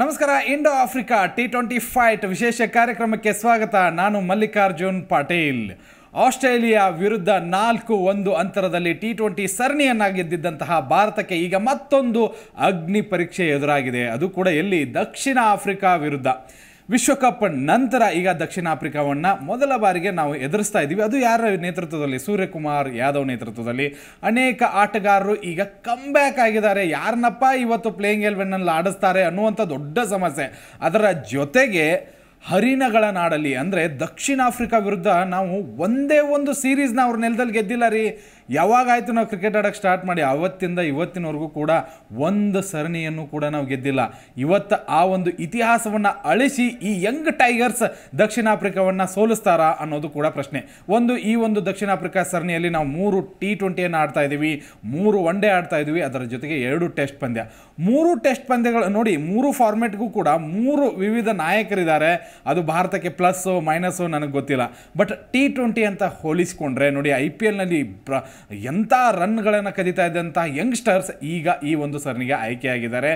ನಮಸ್ಕಾರ Indo Africa T twenty fight ವಿಶೇಷ ಕಾರ್ಯಕ್ರಮಕ್ಕೆ ಸ್ವಾಗತ ನಾನು ಮಲ್ಲಿಕಾರ್ಜುನ್ ಪಾಟೀಲ್ ಆಸ್ಟ್ರೇಲಿಯಾ ವಿರುದ್ಧ ನಾಲ್ಕು ಒಂದು ಅಂತರದಲ್ಲಿ ಟಿ ಟ್ವೆಂಟಿ ಸರಣಿಯನ್ನಾಗಿದ್ದಂತಹ ಭಾರತಕ್ಕೆ ಈಗ ಮತ್ತೊಂದು ಅಗ್ನಿ ಪರೀಕ್ಷೆ ಎದುರಾಗಿದೆ ಅದು ಕೂಡ ಎಲ್ಲಿ ದಕ್ಷಿಣ ಆಫ್ರಿಕಾ ವಿರುದ್ಧ ವಿಶ್ವಕಪ್ ನಂತರ ಈಗ ದಕ್ಷಿಣ ಆಫ್ರಿಕಾವನ್ನು ಮೊದಲ ಬಾರಿಗೆ ನಾವು ಎದುರಿಸ್ತಾ ಇದ್ದೀವಿ ಅದು ಯಾರ ನೇತೃತ್ವದಲ್ಲಿ ಸೂರ್ಯಕುಮಾರ್ ಯಾದವ್ ನೇತೃತ್ವದಲ್ಲಿ ಅನೇಕ ಆಟಗಾರರು ಈಗ ಬ್ಯಾಕ್ ಆಗಿದ್ದಾರೆ ಯಾರನ್ನಪ್ಪ ಇವತ್ತು ಪ್ಲೇಯಿಂಗ್ ಎಲೆವೆನ್ನಲ್ಲಿ ಆಡಿಸ್ತಾರೆ ಅನ್ನುವಂಥ ದೊಡ್ಡ ಸಮಸ್ಯೆ ಅದರ ಜೊತೆಗೆ ಹರಿಣಗಳ ನಾಡಲ್ಲಿ ಅಂದರೆ ದಕ್ಷಿಣ ಆಫ್ರಿಕಾ ವಿರುದ್ಧ ನಾವು ಒಂದೇ ಒಂದು ಸೀರೀಸ್ನ ಅವ್ರ ನೆಲದಲ್ಲಿ ಗೆದ್ದಿಲ್ಲ ರೀ ಯಾವಾಗಾಯಿತು ನಾವು ಕ್ರಿಕೆಟ್ ಆಡೋಕ್ಕೆ ಸ್ಟಾರ್ಟ್ ಮಾಡಿ ಅವತ್ತಿಂದ ಇವತ್ತಿನವರೆಗೂ ಕೂಡ ಒಂದು ಸರಣಿಯನ್ನು ಕೂಡ ನಾವು ಗೆದ್ದಿಲ್ಲ ಇವತ್ತು ಆ ಒಂದು ಇತಿಹಾಸವನ್ನು ಅಳಿಸಿ ಈ ಯಂಗ್ ಟೈಗರ್ಸ್ ದಕ್ಷಿಣ ಆಫ್ರಿಕಾವನ್ನು ಸೋಲಿಸ್ತಾರಾ ಅನ್ನೋದು ಕೂಡ ಪ್ರಶ್ನೆ ಒಂದು ಈ ಒಂದು ದಕ್ಷಿಣ ಆಫ್ರಿಕಾ ಸರಣಿಯಲ್ಲಿ ನಾವು ಮೂರು ಟಿ ಟ್ವೆಂಟಿಯನ್ನು ಆಡ್ತಾ ಇದ್ದೀವಿ ಮೂರು ಒನ್ ಡೇ ಆಡ್ತಾ ಇದ್ದೀವಿ ಅದರ ಜೊತೆಗೆ ಎರಡು ಟೆಸ್ಟ್ ಪಂದ್ಯ ಮೂರು ಟೆಸ್ಟ್ ಪಂದ್ಯಗಳು ನೋಡಿ ಮೂರು ಫಾರ್ಮೆಟ್ಗೂ ಕೂಡ ಮೂರು ವಿವಿಧ ನಾಯಕರಿದ್ದಾರೆ ಅದು ಭಾರತಕ್ಕೆ ಪ್ಲಸ್ಸು ಮೈನಸ್ಸು ನನಗೆ ಗೊತ್ತಿಲ್ಲ ಬಟ್ ಟಿ ಟ್ವೆಂಟಿ ಅಂತ ಹೋಲಿಸಿಕೊಂಡ್ರೆ ನೋಡಿ ಐ ಪಿ ಎಲ್ನಲ್ಲಿ ಪ್ರ ಎಂಥ ರನ್ಗಳನ್ನು ಕದೀತಾ ಇದ್ದಂಥ ಯಂಗ್ಸ್ಟರ್ಸ್ ಈಗ ಈ ಒಂದು ಸರಣಿಗೆ ಆಯ್ಕೆಯಾಗಿದ್ದಾರೆ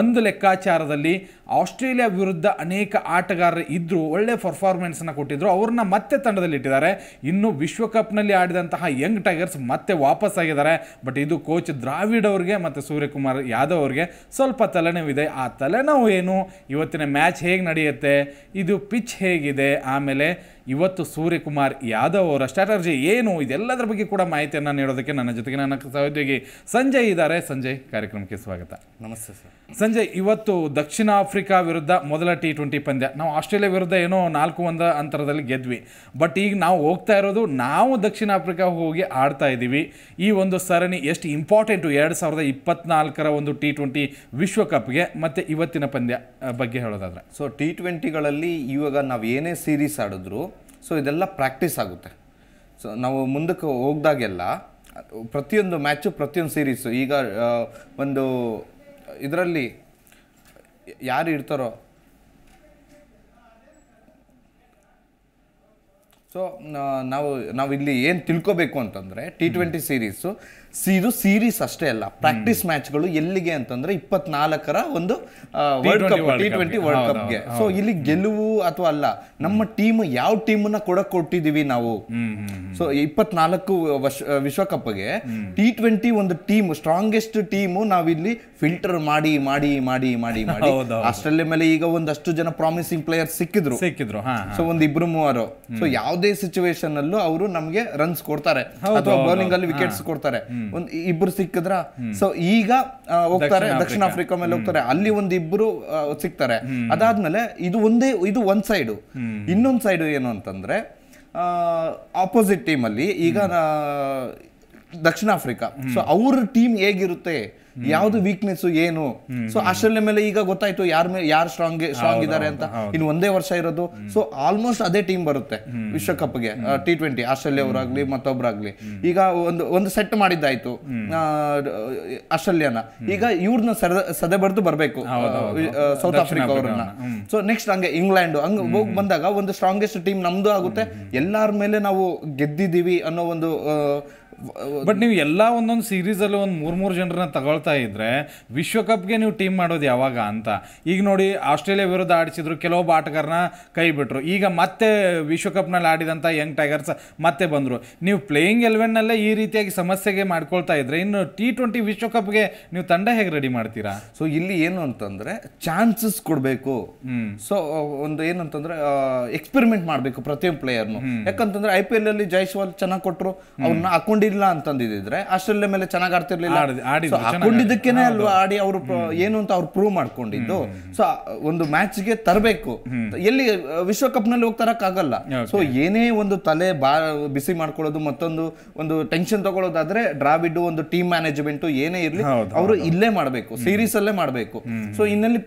ಒಂದು ಲೆಕ್ಕಾಚಾರದಲ್ಲಿ ಆಸ್ಟ್ರೇಲಿಯಾ ವಿರುದ್ಧ ಅನೇಕ ಆಟಗಾರರು ಇದ್ದರು ಒಳ್ಳೆ ಪರ್ಫಾರ್ಮೆನ್ಸನ್ನು ಕೊಟ್ಟಿದ್ದರು ಅವ್ರನ್ನ ಮತ್ತೆ ತಂಡದಲ್ಲಿ ಇಟ್ಟಿದ್ದಾರೆ ಇನ್ನು ವಿಶ್ವಕಪ್ನಲ್ಲಿ ಆಡಿದಂತಹ ಯಂಗ್ ಟೈಗರ್ಸ್ ಮತ್ತೆ ವಾಪಸ್ ಆಗಿದ್ದಾರೆ ಬಟ್ ಇದು ಕೋಚ್ ದ್ರಾವಿಡ್ ಅವ್ರಿಗೆ ಮತ್ತು ಸೂರ್ಯಕುಮಾರ್ ಯಾದವ್ ಅವ್ರಿಗೆ ಸ್ವಲ್ಪ ತಲೆನೋವಿದೆ ಆ ತಲೆನೋವು ಏನು ಇವತ್ತಿನ ಮ್ಯಾಚ್ ಹೇಗೆ ನಡೆಯುತ್ತೆ ಇದು ಪಿಚ್ ಹೇಗಿದೆ ಆಮೇಲೆ ಇವತ್ತು ಸೂರ್ಯಕುಮಾರ್ ಯಾದವ್ ಅವರ ಸ್ಟ್ರಾಟರ್ಜಿ ಏನು ಇದೆಲ್ಲದರ ಬಗ್ಗೆ ಕೂಡ ಮಾಹಿತಿಯನ್ನು ನೀಡೋದಕ್ಕೆ ನನ್ನ ಜೊತೆಗೆ ನನ್ನ ಸಹೋದ್ಯೋಗಿ ಸಂಜಯ್ ಇದ್ದಾರೆ ಸಂಜಯ್ ಕಾರ್ಯಕ್ರಮಕ್ಕೆ ಸ್ವಾಗತ ನಮಸ್ತೆ ಸರ್ ಸಂಜಯ್ ಇವತ್ತು ದಕ್ಷಿಣ ಆಫ್ರಿಕಾ ವಿರುದ್ಧ ಮೊದಲ ಟಿ ಟ್ವೆಂಟಿ ಪಂದ್ಯ ನಾವು ಆಸ್ಟ್ರೇಲಿಯಾ ವಿರುದ್ಧ ಏನೋ ನಾಲ್ಕು ಒಂದ ಅಂತರದಲ್ಲಿ ಗೆದ್ವಿ ಬಟ್ ಈಗ ನಾವು ಹೋಗ್ತಾ ಇರೋದು ನಾವು ದಕ್ಷಿಣ ಆಫ್ರಿಕಾ ಹೋಗಿ ಆಡ್ತಾ ಇದ್ದೀವಿ ಈ ಒಂದು ಸರಣಿ ಎಷ್ಟು ಇಂಪಾರ್ಟೆಂಟು ಎರಡು ಸಾವಿರದ ಇಪ್ಪತ್ನಾಲ್ಕರ ಒಂದು ಟಿ ಟ್ವೆಂಟಿ ವಿಶ್ವಕಪ್ಗೆ ಮತ್ತು ಇವತ್ತಿನ ಪಂದ್ಯ ಬಗ್ಗೆ ಹೇಳೋದಾದರೆ ಸೊ ಟಿ ಟ್ವೆಂಟಿಗಳಲ್ಲಿ ಇವಾಗ ನಾವು ಏನೇ ಸೀರೀಸ್ ಆಡಿದ್ರು ಸೊ ಇದೆಲ್ಲ ಪ್ರಾಕ್ಟೀಸ್ ಆಗುತ್ತೆ ಸೊ ನಾವು ಮುಂದಕ್ಕೆ ಹೋಗ್ದಾಗೆಲ್ಲ ಪ್ರತಿಯೊಂದು ಮ್ಯಾಚು ಪ್ರತಿಯೊಂದು ಸೀರೀಸು ಈಗ ಒಂದು ಇದರಲ್ಲಿ ಯಾರು ಇರ್ತಾರೋ ಸೊ ನಾವು ನಾವಿಲ್ಲಿ ಏನು ತಿಳ್ಕೋಬೇಕು ಅಂತಂದರೆ ಟಿ ಟ್ವೆಂಟಿ ಸೀರೀಸು ಇದು ಸೀರೀಸ್ ಅಷ್ಟೇ ಅಲ್ಲ ಪ್ರಾಕ್ಟೀಸ್ ಮ್ಯಾಚ್ ಗಳು ಎಲ್ಲಿಗೆ ಅಂತಂದ್ರೆ ಇಪ್ಪತ್ನಾಲ್ಕರ ಒಂದು world cup T twenty world ಕಪ್ಗೆ ಸೊ ಇಲ್ಲಿ ಗೆಲುವು ಅಥವಾ ಅಲ್ಲ ನಮ್ಮ ಟೀಮ್ ಯಾವ ಟೀಮ್ನ ಕೂಡ ಕೊಟ್ಟಿದೀವಿ ನಾವು ಸೊ ಇಪ್ಪತ್ನಾಲ್ಕು ವರ್ಷ ವಿಶ್ವಕಪ್ಗೆ ಟಿ ಟ್ವೆಂಟಿ ಒಂದು ಟೀಮ್ ಸ್ಟ್ರಾಂಗೆಸ್ಟ್ ಟೀಮು ನಾವಿಲ್ಲಿ ಫಿಲ್ಟರ್ ಮಾಡಿ ಮಾಡಿ ಮಾಡಿ ಮಾಡಿ ಮಾಡಿ ಆಸ್ಟ್ರೇಲಿಯಾ ಮೇಲೆ ಈಗ ಒಂದಷ್ಟು ಜನ ಪ್ರಾಮಿಸಿಂಗ್ ಪ್ಲೇಯರ್ ಸಿಕ್ಕಿದ್ರು ಸಿಕ್ಕಿದ್ರು ಸೊ ಒಂದ್ ಇಬ್ರು ಮೂವರು ಸೊ ಯಾವ್ದೇ ಸಿಚುವೇಶನ್ ಅಲ್ಲೂ ಅವರು ನಮಗೆ ರನ್ಸ್ ಕೊಡ್ತಾರೆ ಅಥವಾ ಬೌಲಿಂಗ್ ಅಲ್ಲಿ ವಿಕೆಟ್ಸ್ ಕೊಡ್ತಾರೆ ಒಂದ್ ಇಬ್ರು ಸಿಕ್ಕಿದ್ರ ಸೊ ಈಗ ಹೋಗ್ತಾರೆ ದಕ್ಷಿಣ ಆಫ್ರಿಕಾ ಮೇಲೆ ಹೋಗ್ತಾರೆ ಅಲ್ಲಿ ಒಂದ್ ಇಬ್ರು ಸಿಗ್ತಾರೆ ಅದಾದ್ಮೇಲೆ ಇದು ಒಂದೇ ಇದು ಒಂದ್ ಸೈಡು ಇನ್ನೊಂದ್ ಸೈಡು ಏನು ಅಂತಂದ್ರೆ ಆಪೋಸಿಟ್ ಅಲ್ಲಿ ಈಗ ದಕ್ಷಿಣ ಆಫ್ರಿಕಾ ಸೊ ಅವ್ರ ಟೀಮ್ ಹೇಗಿರುತ್ತೆ ಯಾವ್ದು ವೀಕ್ನೆಸ್ ಏನು ಸೊ ಆಸ್ಟ್ರೇಲಿಯಾ ಮೇಲೆ ಈಗ ಗೊತ್ತಾಯ್ತು ಯಾರ ಯಾರು ಸ್ಟ್ರಾಂಗ್ ಸ್ಟ್ರಾಂಗ್ ಇದ್ದಾರೆ ಅಂತ ಇನ್ನು ಒಂದೇ ವರ್ಷ ಇರೋದು ಸೊ ಆಲ್ಮೋಸ್ಟ್ ಅದೇ ಟೀಮ್ ಬರುತ್ತೆ ವಿಶ್ವಕಪ್ಗೆ ಟಿ ಟ್ವೆಂಟಿ ಆಸ್ಟ್ರೇಲಿಯಾ ಅವರಾಗ್ಲಿ ಮತ್ತೊಬ್ಬರಾಗ್ಲಿ ಈಗ ಒಂದು ಒಂದು ಸೆಟ್ ಮಾಡಿದ್ದಾಯ್ತು ಆಸ್ಟ್ರೇಲಿಯಾನ ಈಗ ಇವ್ರನ್ನ ಬರೆದು ಬರಬೇಕು ಸೌತ್ ಆಫ್ರಿಕಾ ಅವ್ರನ್ನ ಸೊ ನೆಕ್ಸ್ಟ್ ಹಂಗೆ ಇಂಗ್ಲೆಂಡ್ ಹಂಗ ಹೋಗಿ ಬಂದಾಗ ಒಂದು ಸ್ಟ್ರಾಂಗೆಸ್ಟ್ ಟೀಮ್ ನಮ್ದು ಆಗುತ್ತೆ ಎಲ್ಲಾರ್ ಮೇಲೆ ನಾವು ಗೆದ್ದಿದ್ದೀವಿ ಅನ್ನೋ ಒಂದು ಬಟ್ ನೀವು ಎಲ್ಲ ಒಂದೊಂದು ಸೀರೀಸಲ್ಲಿ ಒಂದು ಮೂರು ಮೂರು ಜನರನ್ನ ತಗೊಳ್ತಾ ಇದ್ರೆ ವಿಶ್ವಕಪ್ಗೆ ನೀವು ಟೀಮ್ ಮಾಡೋದು ಯಾವಾಗ ಅಂತ ಈಗ ನೋಡಿ ಆಸ್ಟ್ರೇಲಿಯಾ ವಿರುದ್ಧ ಆಡಿಸಿದ್ರು ಕೆಲವೊಬ್ಬ ಆಟಗಾರನ ಕೈ ಬಿಟ್ಟರು ಈಗ ಮತ್ತೆ ವಿಶ್ವಕಪ್ನಲ್ಲಿ ಆಡಿದಂಥ ಯಂಗ್ ಟೈಗರ್ಸ್ ಮತ್ತೆ ಬಂದರು ನೀವು ಪ್ಲೇಯಿಂಗ್ ಎಲೆವೆನ್ನಲ್ಲೇ ಈ ರೀತಿಯಾಗಿ ಸಮಸ್ಯೆಗೆ ಮಾಡ್ಕೊಳ್ತಾ ಇದ್ರೆ ಇನ್ನು ಟಿ ಟ್ವೆಂಟಿ ವಿಶ್ವಕಪ್ಗೆ ನೀವು ತಂಡ ಹೇಗೆ ರೆಡಿ ಮಾಡ್ತೀರಾ ಸೊ ಇಲ್ಲಿ ಏನು ಅಂತಂದರೆ ಚಾನ್ಸಸ್ ಕೊಡಬೇಕು ಸೊ ಒಂದು ಏನಂತಂದರೆ ಎಕ್ಸ್ಪೆರಿಮೆಂಟ್ ಮಾಡಬೇಕು ಪ್ರತಿಯೊಂದು ಪ್ಲೇಯರ್ನು ಯಾಕಂತಂದರೆ ಐ ಪಿ ಎಲ್ ಅಲ್ಲಿ ಜೈಸ್ವಾಲ್ ಚೆನ್ನಾಗಿ ಕೊಟ್ಟರು ಅವ್ರನ್ನ ಹಾಕೊಂಡು ಹಾಕೊಂಡಿಲ್ಲ ಅಂತಂದಿದ್ರೆ ಆಸ್ಟ್ರೇಲಿಯಾ ಮೇಲೆ ಚೆನ್ನಾಗಿ ಆಡ್ತಿರ್ಲಿಲ್ಲ ಹಾಕೊಂಡಿದ್ದಕ್ಕೇನೆ ಅಲ್ವಾ ಆಡಿ ಅವರು ಏನು ಅಂತ ಅವ್ರು ಪ್ರೂವ್ ಮಾಡ್ಕೊಂಡಿದ್ದು ಸೊ ಒಂದು ಮ್ಯಾಚ್ ಗೆ ತರಬೇಕು ಎಲ್ಲಿ ವಿಶ್ವಕಪ್ ನಲ್ಲಿ ಆಗಲ್ಲ ಸೊ ಏನೇ ಒಂದು ತಲೆ ಬಾ ಬಿಸಿ ಮಾಡ್ಕೊಳ್ಳೋದು ಮತ್ತೊಂದು ಒಂದು ಟೆನ್ಷನ್ ತಗೊಳ್ಳೋದಾದ್ರೆ ಡ್ರಾವಿಡ್ ಒಂದು ಟೀಮ್ ಮ್ಯಾನೇಜ್ಮೆಂಟ್ ಏನೇ ಇರ್ಲಿ ಅವರು ಇಲ್ಲೇ ಮಾಡಬೇಕು ಸೀರೀಸ್ ಅಲ್ಲೇ ಮಾಡಬೇಕು ಸೊ ಇನ್ನಲ್ಲಿ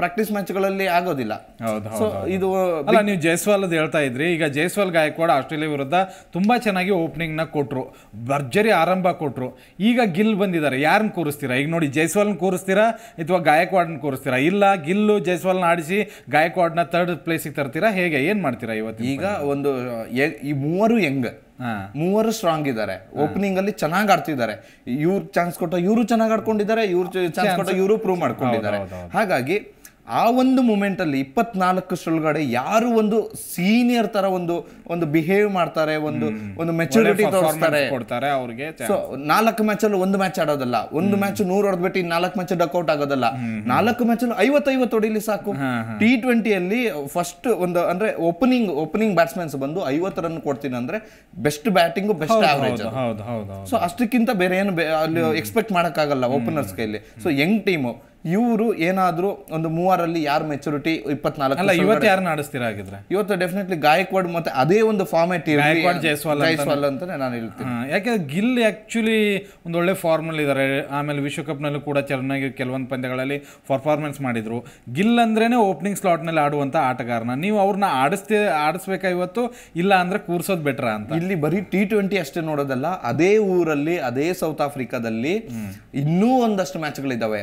ಪ್ರಾಕ್ಟೀಸ್ ಮ್ಯಾಚ್ ಗಳಲ್ಲಿ ಆಗೋದಿಲ್ಲ ಸೊ ಇದು ಅಲ್ಲ ನೀವು ಜೈಸ್ವಾಲ್ ಹೇಳ್ತಾ ಇದ್ರಿ ಈಗ ಜೈಸ್ವಾಲ್ ಗಾಯಕ್ವಾಡ ಆಸ್ಟ್ರೇಲಿಯಾ ವಿರುದ್ಧ ತುಂಬಾ ಚೆನ್ನಾಗಿ ಓಪನಿಂಗ್ ನ ಕೊಟ್ರು ಭರ್ಜರಿ ಆರಂಭ ಕೊಟ್ಟರು ಈಗ ಗಿಲ್ ಬಂದಿದ್ದಾರೆ ಯಾರನ್ನ ಕೂರಿಸ್ತೀರಾ ಈಗ ನೋಡಿ ಜೈಸ್ವಾಲ್ನ ಕೂರಿಸ್ತೀರಾ ಅಥವಾ ಗಾಯಕ್ವಾಡ್ನ ಕೂರಿಸ್ತೀರಾ ಇಲ್ಲ ಗಿಲ್ಲು ಜೈಸ್ವಾಲ್ನ ಆಡಿಸಿ ಗಾಯಕ್ವಾಡ್ನ ತರ್ಡ್ ಪ್ಲೇಸಿಗೆ ತರ್ತೀರಾ ಹೇಗೆ ಏನು ಮಾಡ್ತೀರಾ ಇವತ್ತು ಈಗ ಒಂದು ಈ ಮೂವರು ಹೆಂಗ್ ಮೂವರು ಸ್ಟ್ರಾಂಗ್ ಇದ್ದಾರೆ ಓಪನಿಂಗ್ ಅಲ್ಲಿ ಚೆನ್ನಾಗಿ ಆಡ್ತಿದ್ದಾರೆ ಇವ್ರು ಚಾನ್ಸ್ ಕೊಟ್ಟ ಇವರು ಚೆನ್ನಾಗಿ ಆಡ್ಕೊಂಡಿದ್ದಾರೆ ಇವ್ರು ಚಾನ್ಸ್ ಕೊಟ್ಟ ಇವರು ಪ್ರೂವ್ ಮಾಡ್ಕೊಂಡಿದ್ದಾರೆ ಹಾಗಾಗಿ ಆ ಒಂದು ಮೂಮೆಂಟಲ್ಲಿ ಸುಳ್ಗಡೆ ಯಾರು ಒಂದು ಸೀನಿಯರ್ ತರ ಒಂದು ಒಂದು ಬಿಹೇವ್ ಮಾಡ್ತಾರೆ ಒಂದು ಒಂದು ಮೆಚುರಿಟಿ ತೋರಿಸ್ತಾರೆ ಕೊಡ್ತಾರೆ ಅವ್ರಿಗೆ ಸೊ ನಾಲ್ಕು ಮ್ಯಾಚಲ್ಲಿ ಒಂದು ಮ್ಯಾಚ್ ಆಡೋದಲ್ಲ ಒಂದು ಮ್ಯಾಚ್ ನೂರ್ ಹೊಡೆದ್ಬಿಟ್ಟು ನಾಲ್ಕು ಮ್ಯಾಚ್ ಡಕ್ಔಟ್ ಆಗೋದಲ್ಲ ನಾಲ್ಕು ಮ್ಯಾಚಲ್ಲಿ ಐವತ್ತೈವತ್ತು ಹೊಡಿಲಿ ಸಾಕು ಟಿ ಟ್ವೆಂಟಿಯಲ್ಲಿ ಫಸ್ಟ್ ಒಂದು ಅಂದ್ರೆ ಓಪನಿಂಗ್ ಓಪನಿಂಗ್ ಬ್ಯಾಟ್ಸ್ಮನ್ಸ್ ಬಂದು ಐವತ್ತು ರನ್ ಕೊಡ್ತೀನಿ ಅಂದ್ರೆ best batting best average so ಅಷ್ಟಕ್ಕಿಂತ ಬೇರೆ ಏನು ಅಲ್ಲಿ ಎಕ್ಸ್ಪೆಕ್ಟ್ ಮಾಡೋಕ್ಕಾಗಲ್ಲ ಓಪನರ್ಸ್ ಕೈಲಿ ಸೊ ಯಂಗ್ ಟೀಮು ಇವರು ಏನಾದರೂ ಒಂದು ಮೂವರಲ್ಲಿ ಯಾರು ಮೆಚುರಿಟಿ ಇಪ್ಪತ್ನಾಲ್ಕು ಅಲ್ಲ ಇವತ್ತು ಯಾರು ಹಾಗಿದ್ರೆ ಇವತ್ತು ಡೆಫಿನೆಟ್ಲಿ ಗಾಯಕ್ವಾಡ್ ಮತ್ತೆ ಅದೇ ಒಂದು ಫಾರ್ಮೆಟ್ ಗಾಯಕ್ವಾಡ್ ಜೈಸ್ವಾಲ್ ಅಂತ ಅಂತಾನೆ ನಾನು ಹೇಳ್ತೀನಿ ಯಾಕೆ ಗಿಲ್ ಆ್ಯಕ್ಚುಲಿ ಒಂದು ಒಳ್ಳೆ ಫಾರ್ಮಲ್ಲಿ ಇದ್ದಾರೆ ಆಮೇಲೆ ವಿಶ್ವಕಪ್ನಲ್ಲೂ ಕೂಡ ಚೆನ್ನಾಗಿ ಕೆಲವೊಂದು ಪಂದ್ಯಗಳಲ್ಲಿ ಪರ್ಫಾರ್ಮೆನ್ಸ್ ಮಾಡಿದ್ರು ಗಿಲ್ ಅಂದ್ರೇನೆ ಓಪನಿಂಗ್ ಸ್ಲಾಟ್ನಲ್ಲಿ ಆಡುವಂಥ ಆಟಗಾರನ ನೀವು ಅವ್ರನ್ನ ಆಡಿಸ್ತಿ ಆಡಿಸ್ಬೇಕಾ ಇವತ್ತು ಇಲ್ಲ ಅಂದ್ರೆ ಕೂರ್ಸೋದು ಬೆಟ್ರ ಅಂತ ಇಲ್ಲಿ ಬರೀ ಟಿ ಟ್ವೆಂಟಿ ಅಷ್ಟೇ ನೋಡೋದಲ್ಲ ಅದೇ ಊರಲ್ಲಿ ಅದೇ ಸೌತ್ ಆಫ್ರಿಕಾದಲ್ಲಿ ಇನ್ನೂ ಒಂದಷ್ಟು ಮ್ಯಾಚ್ಗಳಿದ್ದಾವೆ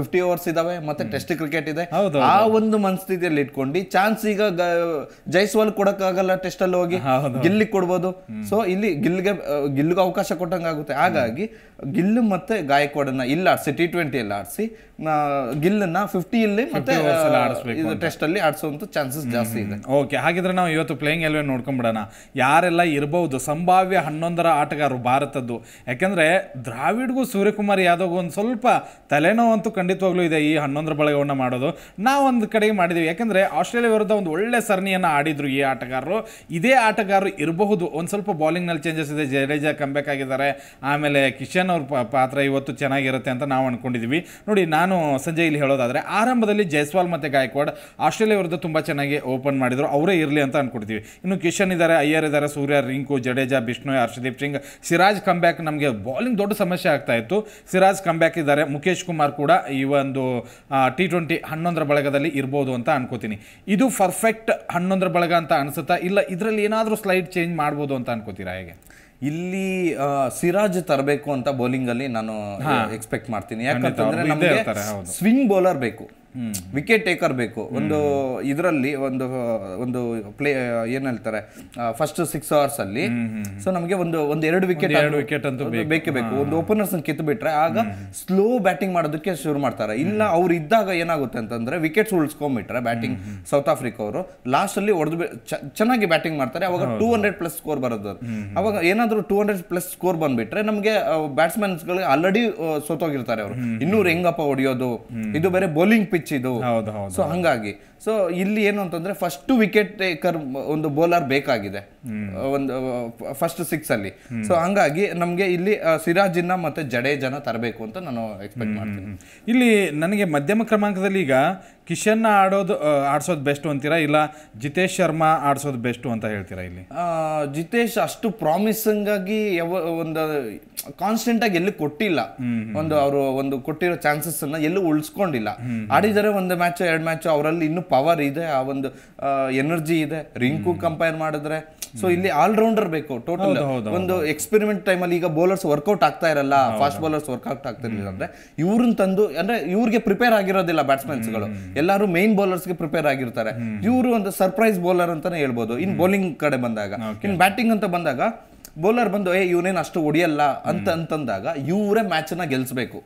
ಫಿಫ್ಟಿ ಓವರ್ಸ್ ಇದಾವೆ ಮತ್ತೆ ಟೆಸ್ಟ್ ಕ್ರಿಕೆಟ್ ಇದೆ ಆ ಒಂದು ಮನಸ್ಥಿತಿಯಲ್ಲಿ ಇಟ್ಕೊಂಡು ಚಾನ್ಸ್ ಈಗ ಜೈಸ್ವಾಲ್ ಕೊಡಕ್ಕಾಗಲ್ಲ ಟೆಸ್ಟ್ ಅಲ್ಲಿ ಹೋಗಿ ಗಿಲ್ಲಿ ಕೊಡ್ಬೋದು ಸೊ ಇಲ್ಲಿ ಗಿಲ್ಗೆ ಗಿಲ್ಗೆ ಅವಕಾಶ ಕೊಟ್ಟಂಗಾಗುತ್ತೆ ಹಾಗಾಗಿ ಗಿಲ್ ಮತ್ತೆ ಗಾಯಕ್ವಾಡನ್ನ ಇಲ್ಲ ಆಡಿಸಿ ಟಿ ಟ್ವೆಂಟಿ ಅಲ್ಲಿ ಆಡಿಸಿ ಗಿಲ್ನ ಇಲ್ಲಿ ಮತ್ತೆ ಟೆಸ್ಟ್ ಅಲ್ಲಿ ಆಡಿಸುವಂತ ಚಾನ್ಸಸ್ ಜಾಸ್ತಿ ಇದೆ ಓಕೆ ಹಾಗಿದ್ರೆ ನಾವು ಇವತ್ತು ಪ್ಲೇಯಿಂಗ್ ಎಲ್ವೆ ನೋಡ್ಕೊಂಡ್ಬಿಡೋಣ ಯಾರೆಲ್ಲ ಇರಬಹುದು ಸಂಭಾವ್ಯ ಹನ್ನೊಂದರ ಆಟಗಾರರು ಭಾರತದ್ದು ಯಾಕಂದ್ರೆ ದ್ರಾವಿಡ್ಗೂ ಸೂರ್ಯಕುಮಾರ್ ಯಾದವ್ಗೂ ಒಂದು ಸ್ವಲ್ಪ ತಲೆನೋವಂತೂ ಅಂತೂ ಕಂಡು ಖಂಡಿತವಾಗ್ಲೂ ಇದೆ ಈ ಹನ್ನೊಂದರ ಬಳಗವನ್ನು ಮಾಡೋದು ಒಂದು ಕಡೆಗೆ ಮಾಡಿದ್ದೀವಿ ಯಾಕೆಂದರೆ ಆಸ್ಟ್ರೇಲಿಯಾ ವಿರುದ್ಧ ಒಂದು ಒಳ್ಳೆ ಸರಣಿಯನ್ನು ಆಡಿದರು ಈ ಆಟಗಾರರು ಇದೇ ಆಟಗಾರರು ಇರಬಹುದು ಒಂದು ಸ್ವಲ್ಪ ಬಾಲಿಂಗ್ನಲ್ಲಿ ಚೇಂಜಸ್ ಇದೆ ಜಡೇಜಾ ಕಂಬ್ಯಾಕ್ ಆಗಿದ್ದಾರೆ ಆಮೇಲೆ ಕಿಶನ್ ಅವ್ರ ಪಾತ್ರ ಇವತ್ತು ಚೆನ್ನಾಗಿರುತ್ತೆ ಅಂತ ನಾವು ಅಂದ್ಕೊಂಡಿದ್ದೀವಿ ನೋಡಿ ನಾನು ಸಂಜೆ ಇಲ್ಲಿ ಹೇಳೋದಾದರೆ ಆರಂಭದಲ್ಲಿ ಜೈಸ್ವಾಲ್ ಮತ್ತು ಗಾಯಕ್ವಾಡ್ ಆಸ್ಟ್ರೇಲಿಯಾ ವಿರುದ್ಧ ತುಂಬ ಚೆನ್ನಾಗಿ ಓಪನ್ ಮಾಡಿದರು ಅವರೇ ಇರಲಿ ಅಂತ ಅಂದ್ಕೊಡ್ತೀವಿ ಇನ್ನು ಕಿಶನ್ ಇದ್ದಾರೆ ಅಯ್ಯರ್ ಇದ್ದಾರೆ ಸೂರ್ಯ ರಿಂಕು ಜಡೇಜಾ ಬಿಷ್ಣು ಹರ್ಷದೀಪ್ ಸಿಂಗ್ ಸಿರಾಜ್ ಕಂಬ್ಯಾಕ್ ನಮಗೆ ಬೌಲಿಂಗ್ ದೊಡ್ಡ ಸಮಸ್ಯೆ ಆಗ್ತಾ ಇತ್ತು ಸಿರಾಜ್ ಕಂಬ್ಯಾಕ್ ಇದ್ದಾರೆ ಮುಖೇಶ್ ಕುಮಾರ್ ಕೂಡ ಈ ಒಂದು ಟಿ ಟ್ವೆಂಟಿ ಹನ್ನೊಂದರ ಬಳಗದಲ್ಲಿ ಇರ್ಬೋದು ಅಂತ ಅನ್ಕೋತೀನಿ ಇದು ಪರ್ಫೆಕ್ಟ್ ಹನ್ನೊಂದರ ಬಳಗ ಅಂತ ಅನಿಸುತ್ತಾ ಇಲ್ಲ ಇದರಲ್ಲಿ ಏನಾದರೂ ಸ್ಲೈಡ್ ಚೇಂಜ್ ಮಾಡ್ಬೋದು ಅಂತ ಅನ್ಕೋತೀರಾ ಹೇಗೆ ಇಲ್ಲಿ ಸಿರಾಜ್ ತರಬೇಕು ಅಂತ ಬೌಲಿಂಗ್ ಅಲ್ಲಿ ನಾನು ಎಕ್ಸ್ಪೆಕ್ಟ್ ಮಾಡ್ತೀನಿ ಯಾಕಂತಂದ್ರೆ ನಮಗೆ ಸ್ವಿಂಗ್ ಬೌಲರ್ ಬೇಕು ವಿಕೆಟ್ ಟೇಕರ್ ಬೇಕು ಒಂದು ಇದರಲ್ಲಿ ಒಂದು ಒಂದು ಪ್ಲೇ ಏನ್ ಹೇಳ್ತಾರೆ ಫಸ್ಟ್ ಸಿಕ್ಸ್ ಅವರ್ಸ್ ಅಲ್ಲಿ ಸೊ ನಮಗೆ ಒಂದು ಒಂದು ಎರಡು ವಿಕೆಟ್ ಎರಡು ವಿಕೆಟ್ ಅಂತ ಬೇಕೇ ಬೇಕು ಒಂದು ಓಪನರ್ಸ್ ಕಿತ್ತು ಬಿಟ್ರೆ ಆಗ ಸ್ಲೋ ಬ್ಯಾಟಿಂಗ್ ಮಾಡೋದಕ್ಕೆ ಶುರು ಮಾಡ್ತಾರೆ ಇಲ್ಲ ಅವ್ರು ಇದ್ದಾಗ ಏನಾಗುತ್ತೆ ಅಂತಂದ್ರೆ ವಿಕೆಟ್ಸ್ ಉಳಿಸ್ಕೊಂಡ್ಬಿಟ್ರೆ ಬ್ಯಾಟಿಂಗ್ ಸೌತ್ ಆಫ್ರಿಕಾ ಅವರು ಲಾಸ್ಟ್ ಅಲ್ಲಿ ಹೊಡೆದು ಚೆನ್ನಾಗಿ ಬ್ಯಾಟಿಂಗ್ ಮಾಡ್ತಾರೆ ಅವಾಗ ಟೂ ಹಂಡ್ರೆಡ್ ಪ್ಲಸ್ ಸ್ಕೋರ್ ಬರೋದು ಅವಾಗ ಏನಾದರೂ ಟೂ ಹಂಡ್ರೆಡ್ ಪ್ಲಸ್ ಸ್ಕೋರ್ ಬಂದ್ಬಿಟ್ರೆ ನಮಗೆ ಬ್ಯಾಟ್ಸ್ಮನ್ಸ್ಗಳಿಗೆ ಆಲ್ರೆಡಿ ಸೋತೋಗಿರ್ತಾರೆ ಅವರು ಇನ್ನೂರು ಹೆಂಗಪ್ಪ ಹೊಡಿಯೋದು ಇದು ಬೇರೆ ಬೌಲಿಂಗ್ ಪಿಚ್ ಪಿಚ್ ಇದು ಸೊ ಹಂಗಾಗಿ ಸೊ ಇಲ್ಲಿ ಏನು ಅಂತಂದ್ರೆ ಫಸ್ಟ್ ವಿಕೆಟ್ ಟೇಕರ್ ಒಂದು ಬೌಲರ್ ಬೇಕಾಗಿದೆ ಒಂದು ಫಸ್ಟ್ ಸಿಕ್ಸ್ ಅಲ್ಲಿ ಸೊ ಹಂಗಾಗಿ ನಮಗೆ ಇಲ್ಲಿ ಸಿರಾಜಿನ ಮತ್ತೆ ಜಡೇಜನ ತರಬೇಕು ಅಂತ ನಾನು ಎಕ್ಸ್ಪೆಕ್ಟ್ ಮಾಡ್ತೀನಿ ಇಲ್ಲಿ ನನಗೆ ಮಧ್ಯಮ ಕ್ರಮಾಂಕದಲ್ಲಿ ಈಗ ಕಿಶನ್ ಆಡೋದು ಆಡ್ಸೋದು ಬೆಸ್ಟ್ ಅಂತೀರಾ ಇಲ್ಲ ಜಿತೇಶ್ ಶರ್ಮಾ ಆಡ್ಸೋದು ಬೆಸ್ಟ್ ಅಂತ ಹೇಳ್ತೀರಾ ಇಲ್ಲಿ ಜಿತೇಶ್ ಅಷ್ಟು ಪ್ರಾಮಿಸಿಂಗ್ ಆಗಿ ಯಾವ ಒಂದು ಕಾನ್ಸ್ಟೆಂಟ್ ಆಗಿ ಎಲ್ಲಿ ಕೊಟ್ಟಿಲ್ಲ ಒಂದು ಅವರು ಒಂದು ಕೊಟ್ಟಿರೋ ಚಾನ್ಸಸ್ ಅನ್ನ ಎಲ್ಲೂ ಉಳಿಸ್ಕೊಂಡಿಲ್ಲ ಆಡಿದರೆ ಒಂದು ಮ್ಯಾಚ್ ಎರಡು ಮ್ಯಾಚ್ ಅವರಲ್ಲಿ ಇನ್ನೂ ಪವರ್ ಇದೆ ಆ ಒಂದು ಎನರ್ಜಿ ಇದೆ ರಿಂಕು ಕಂಪೇರ್ ಮಾಡಿದ್ರೆ ಸೊ ಇಲ್ಲಿ ಆಲ್ರೌಂಡರ್ ಬೇಕು ಟೋಟಲ್ ಒಂದು ಎಕ್ಸ್ಪೆರಿಮೆಂಟ್ ಟೈಮಲ್ಲಿ ಈಗ ಬೌಲರ್ಸ್ ವರ್ಕೌಟ್ ಆಗ್ತಾ ಇರಲ್ಲ ಫಾಸ್ಟ್ ಬೌಲರ್ಸ್ ವರ್ಕೌಟ್ ಇರಲಿಲ್ಲ ಅಂದ್ರೆ ಇವ್ರನ್ನ ತಂದು ಅಂದ್ರೆ ಇವ್ರಿಗೆ ಪ್ರಿಪೇರ್ ಆಗಿರೋದಿಲ್ಲ ಗಳು ಎಲ್ಲಾರು ಮೈನ್ ಗೆ ಪ್ರಿಪೇರ್ ಆಗಿರ್ತಾರೆ ಇವರು ಒಂದು ಸರ್ಪ್ರೈಸ್ ಬೌಲರ್ ಅಂತಾನೆ ಹೇಳ್ಬೋದು ಇನ್ ಬೌಲಿಂಗ್ ಕಡೆ ಬಂದಾಗ ಇನ್ ಬ್ಯಾಟಿಂಗ್ ಅಂತ ಬಂದಾಗ ಬೌಲರ್ ಬಂದು ಏ ಇವನೇನು ಅಷ್ಟು ಹೊಡಿಯಲ್ಲ ಅಂತ ಅಂತಂದಾಗ ಇವರೇ ಮ್ಯಾಚ್ ನ ಗೆಲ್ಸ್ಬೇಕು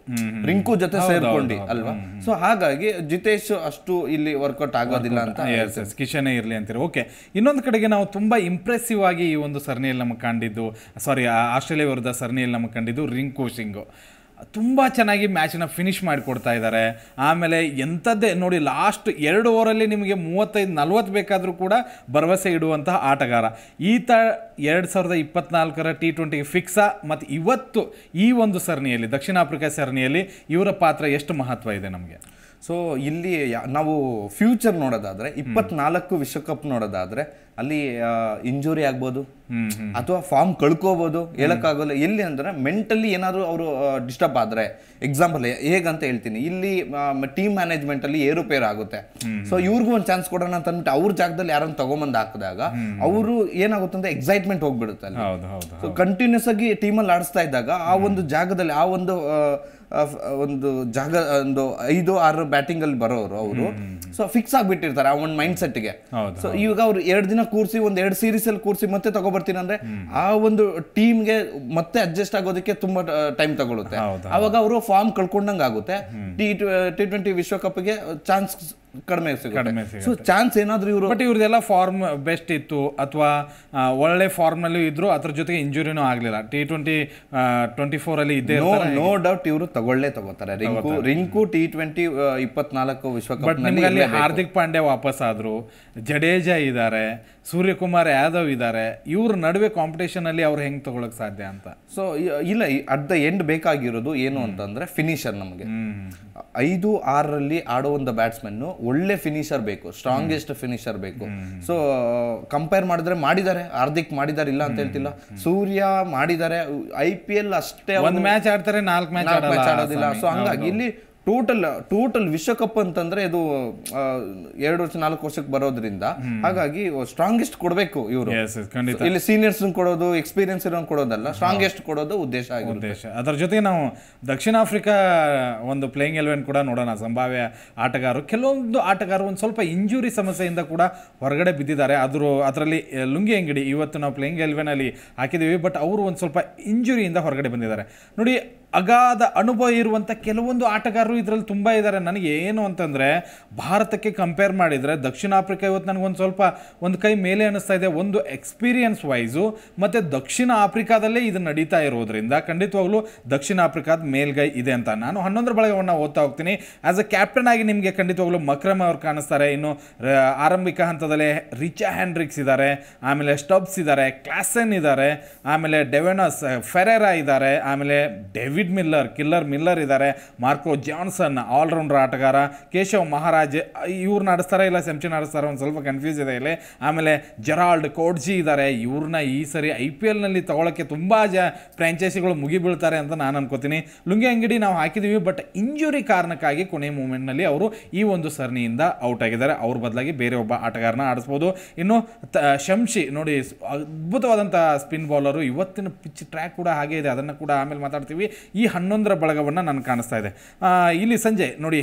ರಿಂಕು ಜೊತೆ ಸೇರ್ಕೊಂಡು ಅಲ್ವಾ ಸೊ ಹಾಗಾಗಿ ಜಿತೇಶ್ ಅಷ್ಟು ಇಲ್ಲಿ ವರ್ಕೌಟ್ ಆಗೋದಿಲ್ಲ ಅಂತ ಕಿಶನೇ ಇರಲಿ ಅಂತೀರಿ ಓಕೆ ಇನ್ನೊಂದು ಕಡೆಗೆ ನಾವು ತುಂಬಾ ಇಂಪ್ರೆಸಿವ್ ಆಗಿ ಈ ಒಂದು ಸರಣಿಯಲ್ಲಿ ನಮಗೆ ಕಂಡಿದ್ದು ಸಾರಿ ಆಸ್ಟ್ರೇಲಿಯಾ ವಿರುದ್ಧ ಸರಣಿಯಲ್ಲಿ ನಮಗೆ ಕಂಡಿದ್ದು ರಿಂಕು ಸಿಂಗ್ ತುಂಬ ಚೆನ್ನಾಗಿ ಮ್ಯಾಚನ್ನ ಫಿನಿಷ್ ಮಾಡಿಕೊಡ್ತಾ ಇದ್ದಾರೆ ಆಮೇಲೆ ಎಂಥದ್ದೇ ನೋಡಿ ಲಾಸ್ಟ್ ಎರಡು ಓವರಲ್ಲಿ ನಿಮಗೆ ಮೂವತ್ತೈದು ನಲ್ವತ್ತು ಬೇಕಾದರೂ ಕೂಡ ಭರವಸೆ ಇಡುವಂತಹ ಆಟಗಾರ ಈ ಥರ ಎರಡು ಸಾವಿರದ ಇಪ್ಪತ್ನಾಲ್ಕರ ಟಿ ಟ್ವೆಂಟಿಗೆ ಫಿಕ್ಸಾ ಮತ್ತು ಇವತ್ತು ಈ ಒಂದು ಸರಣಿಯಲ್ಲಿ ದಕ್ಷಿಣ ಆಫ್ರಿಕಾ ಸರಣಿಯಲ್ಲಿ ಇವರ ಪಾತ್ರ ಎಷ್ಟು ಮಹತ್ವ ಇದೆ ನಮಗೆ ಸೊ ಇಲ್ಲಿ ನಾವು ಫ್ಯೂಚರ್ ನೋಡೋದಾದ್ರೆ ಇಪ್ಪತ್ನಾಲ್ಕು ವಿಶ್ವಕಪ್ ನೋಡೋದಾದ್ರೆ ಅಲ್ಲಿ ಇಂಜುರಿ ಆಗ್ಬೋದು ಅಥವಾ ಫಾರ್ಮ್ ಕಳ್ಕೋಬಹುದು ಹೇಳಕ್ಕಾಗಲ್ಲ ಎಲ್ಲಿ ಅಂದ್ರೆ ಮೆಂಟಲಿ ಏನಾದ್ರು ಅವರು ಡಿಸ್ಟರ್ಬ್ ಆದ್ರೆ ಎಕ್ಸಾಂಪಲ್ ಹೇಗಂತ ಹೇಳ್ತೀನಿ ಇಲ್ಲಿ ಟೀಮ್ ಮ್ಯಾನೇಜ್ಮೆಂಟ್ ಅಲ್ಲಿ ಏರುಪೇರು ಆಗುತ್ತೆ ಸೊ ಇವ್ರಿಗೂ ಒಂದು ಚಾನ್ಸ್ ಕೊಡೋಣ ಅಂತ ಅಂದ್ಬಿಟ್ಟು ಅವ್ರ ಜಾಗದಲ್ಲಿ ಯಾರನ್ನು ತಗೊಂಬಂದ್ ಹಾಕಿದಾಗ ಅವರು ಏನಾಗುತ್ತೆ ಅಂದ್ರೆ ಎಕ್ಸೈಟ್ಮೆಂಟ್ ಹೋಗ್ಬಿಡುತ್ತೆ ಕಂಟಿನ್ಯೂಸ್ ಆಗಿ ಟೀಮಲ್ಲಿ ಆಡಿಸ್ತಾ ಇದ್ದಾಗ ಆ ಒಂದು ಜಾಗದಲ್ಲಿ ಆ ಒಂದು ಒಂದು ಜಾಗ ಒಂದು ಐದು ಆರು ಬ್ಯಾಟಿಂಗ್ ಅಲ್ಲಿ ಬರೋರು ಅವರು ಸೊ ಫಿಕ್ಸ್ ಆಗಿಬಿಟ್ಟಿರ್ತಾರೆ ಆ ಒಂದು ಮೈಂಡ್ ಸೆಟ್ಗೆ ಸೊ ಇವಾಗ ಅವ್ರು ಎರಡು ದಿನ ಕೂರಿಸಿ ಒಂದು ಎರಡು ಸೀರೀಸ್ ಅಲ್ಲಿ ಕೂರಿಸಿ ಮತ್ತೆ ತಗೊಬರ್ತೀನಿ ಅಂದ್ರೆ ಆ ಒಂದು ಟೀಮ್ಗೆ ಮತ್ತೆ ಅಡ್ಜಸ್ಟ್ ಆಗೋದಕ್ಕೆ ತುಂಬಾ ಟೈಮ್ ತಗೊಳುತ್ತೆ ಅವಾಗ ಅವರು ಫಾರ್ಮ್ ಕಳ್ಕೊಂಡಂಗೆ ಆಗುತ್ತೆ ಟಿ ಟಿ ಟ್ವೆಂಟಿ ವಿಶ್ವಕಪ್ಗೆ ಚಾನ್ಸ್ ಕಡಿಮೆ ಕಡಿಮೆ ಸೊ ಚಾನ್ಸ್ ಏನಾದರೂ ಇವರು ಬಟ್ ಇವ್ರದೆಲ್ಲ ಫಾರ್ಮ್ ಬೆಸ್ಟ್ ಇತ್ತು ಅಥವಾ ಒಳ್ಳೆ ಫಾರ್ಮ್ನಲ್ಲಿ ಇದ್ರು ಅದ್ರ ಜೊತೆಗೆ ಇಂಜುರಿನೂ ಆಗಲಿಲ್ಲ ಟಿ ಟ್ವೆಂಟಿ ಟ್ವೆಂಟಿ ಫೋರಲ್ಲಿ ಇದ್ದೇ ನೋ ಡೌಟ್ ಇವರು ತಗೊಳ್ಳೇ ತಗೋತಾರೆ ರಿಂಕು ರಿಂಕು ಟಿ ಟ್ವೆಂಟಿ ಇಪ್ಪತ್ನಾಲ್ಕು ವಿಶ್ವಕಪ್ ಹಾರ್ದಿಕ್ ಪಾಂಡ್ಯ ವಾಪಸ್ ಆದ್ರು ಜಡೇಜಾ ಇದ್ದಾರೆ ಸೂರ್ಯಕುಮಾರ್ ಯಾದವ್ ಇದ್ದಾರೆ ಇವ್ರ ನಡುವೆ ಅಲ್ಲಿ ಅವ್ರು ಹೆಂಗೆ ತಗೊಳಕ್ ಸಾಧ್ಯ ಅಂತ ಸೊ ಇಲ್ಲ ಅಟ್ ದ ಎಂಡ್ ಬೇಕಾಗಿರೋದು ಏನು ಅಂತಂದರೆ ಫಿನಿಷರ್ ನಮಗೆ ಐದು ಆರರಲ್ಲಿ ಆಡೋ ಒಂದು ಬ್ಯಾಟ್ಸ್ಮನ್ನು ಒಳ್ಳೆ ಫಿನಿಷರ್ ಬೇಕು ಸ್ಟ್ರಾಂಗೆಸ್ಟ್ ಫಿನಿಷರ್ ಬೇಕು ಸೊ ಕಂಪೇರ್ ಮಾಡಿದ್ರೆ ಮಾಡಿದ್ದಾರೆ ಹಾರ್ದಿಕ್ ಮಾಡಿದಾರೆ ಇಲ್ಲ ಅಂತ ಹೇಳ್ತಿಲ್ಲ ಸೂರ್ಯ ಮಾಡಿದ್ದಾರೆ ಐ ಪಿ ಎಲ್ ಅಷ್ಟೇ ಒಂದು ಮ್ಯಾಚ್ ಆಡ್ತಾರೆ ನಾಲ್ಕು ಮ್ಯಾಚ್ ಆಡೋದಿಲ್ಲ ಸೊ ಹಂಗಾಗಿ ಇಲ್ಲಿ ಟೋಟಲ್ ಟೋಟಲ್ ವಿಶ್ವಕಪ್ ಅಂತಂದ್ರೆ ಇದು ಎರಡು ವರ್ಷ ನಾಲ್ಕು ವರ್ಷಕ್ಕೆ ಬರೋದ್ರಿಂದ ಹಾಗಾಗಿ ಸ್ಟ್ರಾಂಗೆಸ್ಟ್ ಕೊಡಬೇಕು ಇವರು ಇಲ್ಲಿ ಸೀನಿಯರ್ಸ್ ಕೊಡೋದು ಎಕ್ಸ್ಪೀರಿಯನ್ಸ್ ಇರೋ ಕೊಡೋದಲ್ಲ ಸ್ಟ್ರಾಂಗೆಸ್ಟ್ ಕೊಡೋದು ಉದ್ದೇಶ ಉದ್ದೇಶ ಅದರ ಜೊತೆ ನಾವು ದಕ್ಷಿಣ ಆಫ್ರಿಕಾ ಒಂದು ಪ್ಲೇಯಿಂಗ್ ಎಲೆವೆನ್ ಕೂಡ ನೋಡೋಣ ಸಂಭಾವ್ಯ ಆಟಗಾರರು ಕೆಲವೊಂದು ಆಟಗಾರರು ಒಂದು ಸ್ವಲ್ಪ ಇಂಜುರಿ ಸಮಸ್ಯೆಯಿಂದ ಕೂಡ ಹೊರಗಡೆ ಬಿದ್ದಿದ್ದಾರೆ ಆದ್ರೂ ಅದರಲ್ಲಿ ಲುಂಗಿ ಅಂಗಡಿ ಇವತ್ತು ನಾವು ಪ್ಲೇಯಿಂಗ್ ಎಲೆವೆನ್ ಅಲ್ಲಿ ಹಾಕಿದ್ದೀವಿ ಬಟ್ ಅವರು ಒಂದು ಸ್ವಲ್ಪ ಇಂಜುರಿಯಿಂದ ಹೊರಗಡೆ ಬಂದಿದ್ದಾರೆ ನೋಡಿ ಅಗಾಧ ಅನುಭವ ಇರುವಂಥ ಕೆಲವೊಂದು ಆಟಗಾರರು ಇದರಲ್ಲಿ ತುಂಬ ಇದ್ದಾರೆ ನನಗೆ ಏನು ಅಂತಂದರೆ ಭಾರತಕ್ಕೆ ಕಂಪೇರ್ ಮಾಡಿದರೆ ದಕ್ಷಿಣ ಆಫ್ರಿಕಾ ಇವತ್ತು ನನಗೊಂದು ಸ್ವಲ್ಪ ಒಂದು ಕೈ ಮೇಲೆ ಅನ್ನಿಸ್ತಾ ಇದೆ ಒಂದು ಎಕ್ಸ್ಪೀರಿಯನ್ಸ್ ವೈಸು ಮತ್ತು ದಕ್ಷಿಣ ಆಫ್ರಿಕಾದಲ್ಲೇ ಇದು ನಡೀತಾ ಇರೋದ್ರಿಂದ ಖಂಡಿತವಾಗ್ಲೂ ದಕ್ಷಿಣ ಆಫ್ರಿಕಾದ ಮೇಲ್ಗೈ ಇದೆ ಅಂತ ನಾನು ಹನ್ನೊಂದರ ಬಳಗವನ್ನು ಓದ್ತಾ ಹೋಗ್ತೀನಿ ಆ್ಯಸ್ ಅ ಕ್ಯಾಪ್ಟನ್ ಆಗಿ ನಿಮಗೆ ಖಂಡಿತವಾಗ್ಲೂ ಮಕ್ರಮ್ ಅವ್ರು ಕಾಣಿಸ್ತಾರೆ ಇನ್ನು ಆರಂಭಿಕ ಹಂತದಲ್ಲೇ ರಿಚಾ ಹ್ಯಾಂಡ್ರಿಕ್ಸ್ ಇದ್ದಾರೆ ಆಮೇಲೆ ಸ್ಟಬ್ಸ್ ಇದ್ದಾರೆ ಕ್ಲಾಸನ್ ಇದ್ದಾರೆ ಆಮೇಲೆ ಡೆವೆನಸ್ ಫೆರೆರಾ ಇದ್ದಾರೆ ಆಮೇಲೆ ಡೆವಿ ಮಿಲ್ಲರ್ ಕಿಲ್ಲರ್ ಮಿಲ್ಲರ್ ಇದ್ದಾರೆ ಮಾರ್ಕೋ ಜಾನ್ಸನ್ ಆಲ್ರೌಂಡರ್ ಆಟಗಾರ ಕೇಶವ್ ಮಹಾರಾಜ್ ಇವ್ರನ್ನ ಆಡಿಸ್ತಾರೆ ಇಲ್ಲ ಸೆಂಚುರಿ ಆಡಿಸ್ತಾರೆ ಒಂದು ಸ್ವಲ್ಪ ಕನ್ಫ್ಯೂಸ್ ಇದೆ ಇಲ್ಲಿ ಆಮೇಲೆ ಜೆರಾಲ್ಡ್ ಕೋಡ್ಜಿ ಇದ್ದಾರೆ ಇವ್ರನ್ನ ಈ ಸರಿ ಐ ಪಿ ಎಲ್ನಲ್ಲಿ ತೊಗೊಳಕ್ಕೆ ತುಂಬ ಜ ಫ್ರ್ಯಾಂಚೈಸಿಗಳು ಮುಗಿಬೀಳ್ತಾರೆ ಅಂತ ನಾನು ಅನ್ಕೋತೀನಿ ಲುಂಗಿ ಅಂಗಡಿ ನಾವು ಹಾಕಿದ್ದೀವಿ ಬಟ್ ಇಂಜುರಿ ಕಾರಣಕ್ಕಾಗಿ ಕೊನೆ ಮೂಮೆಂಟ್ನಲ್ಲಿ ಅವರು ಈ ಒಂದು ಸರಣಿಯಿಂದ ಔಟ್ ಆಗಿದ್ದಾರೆ ಅವ್ರ ಬದಲಾಗಿ ಬೇರೆ ಒಬ್ಬ ಆಟಗಾರನ ಆಡಿಸ್ಬೋದು ಇನ್ನು ತ ಶಂಶಿ ನೋಡಿ ಅದ್ಭುತವಾದಂಥ ಸ್ಪಿನ್ ಬೌಲರು ಇವತ್ತಿನ ಪಿಚ್ ಟ್ರ್ಯಾಕ್ ಕೂಡ ಹಾಗೆ ಇದೆ ಅದನ್ನು ಕೂಡ ಆಮೇಲೆ ಮಾತಾಡ್ತೀವಿ ಈ ಹನ್ನೊಂದರ ಬಳಗವನ್ನು ನಾನು ಕಾಣಿಸ್ತಾ ಇದೆ ಇಲ್ಲಿ ಸಂಜೆ ನೋಡಿ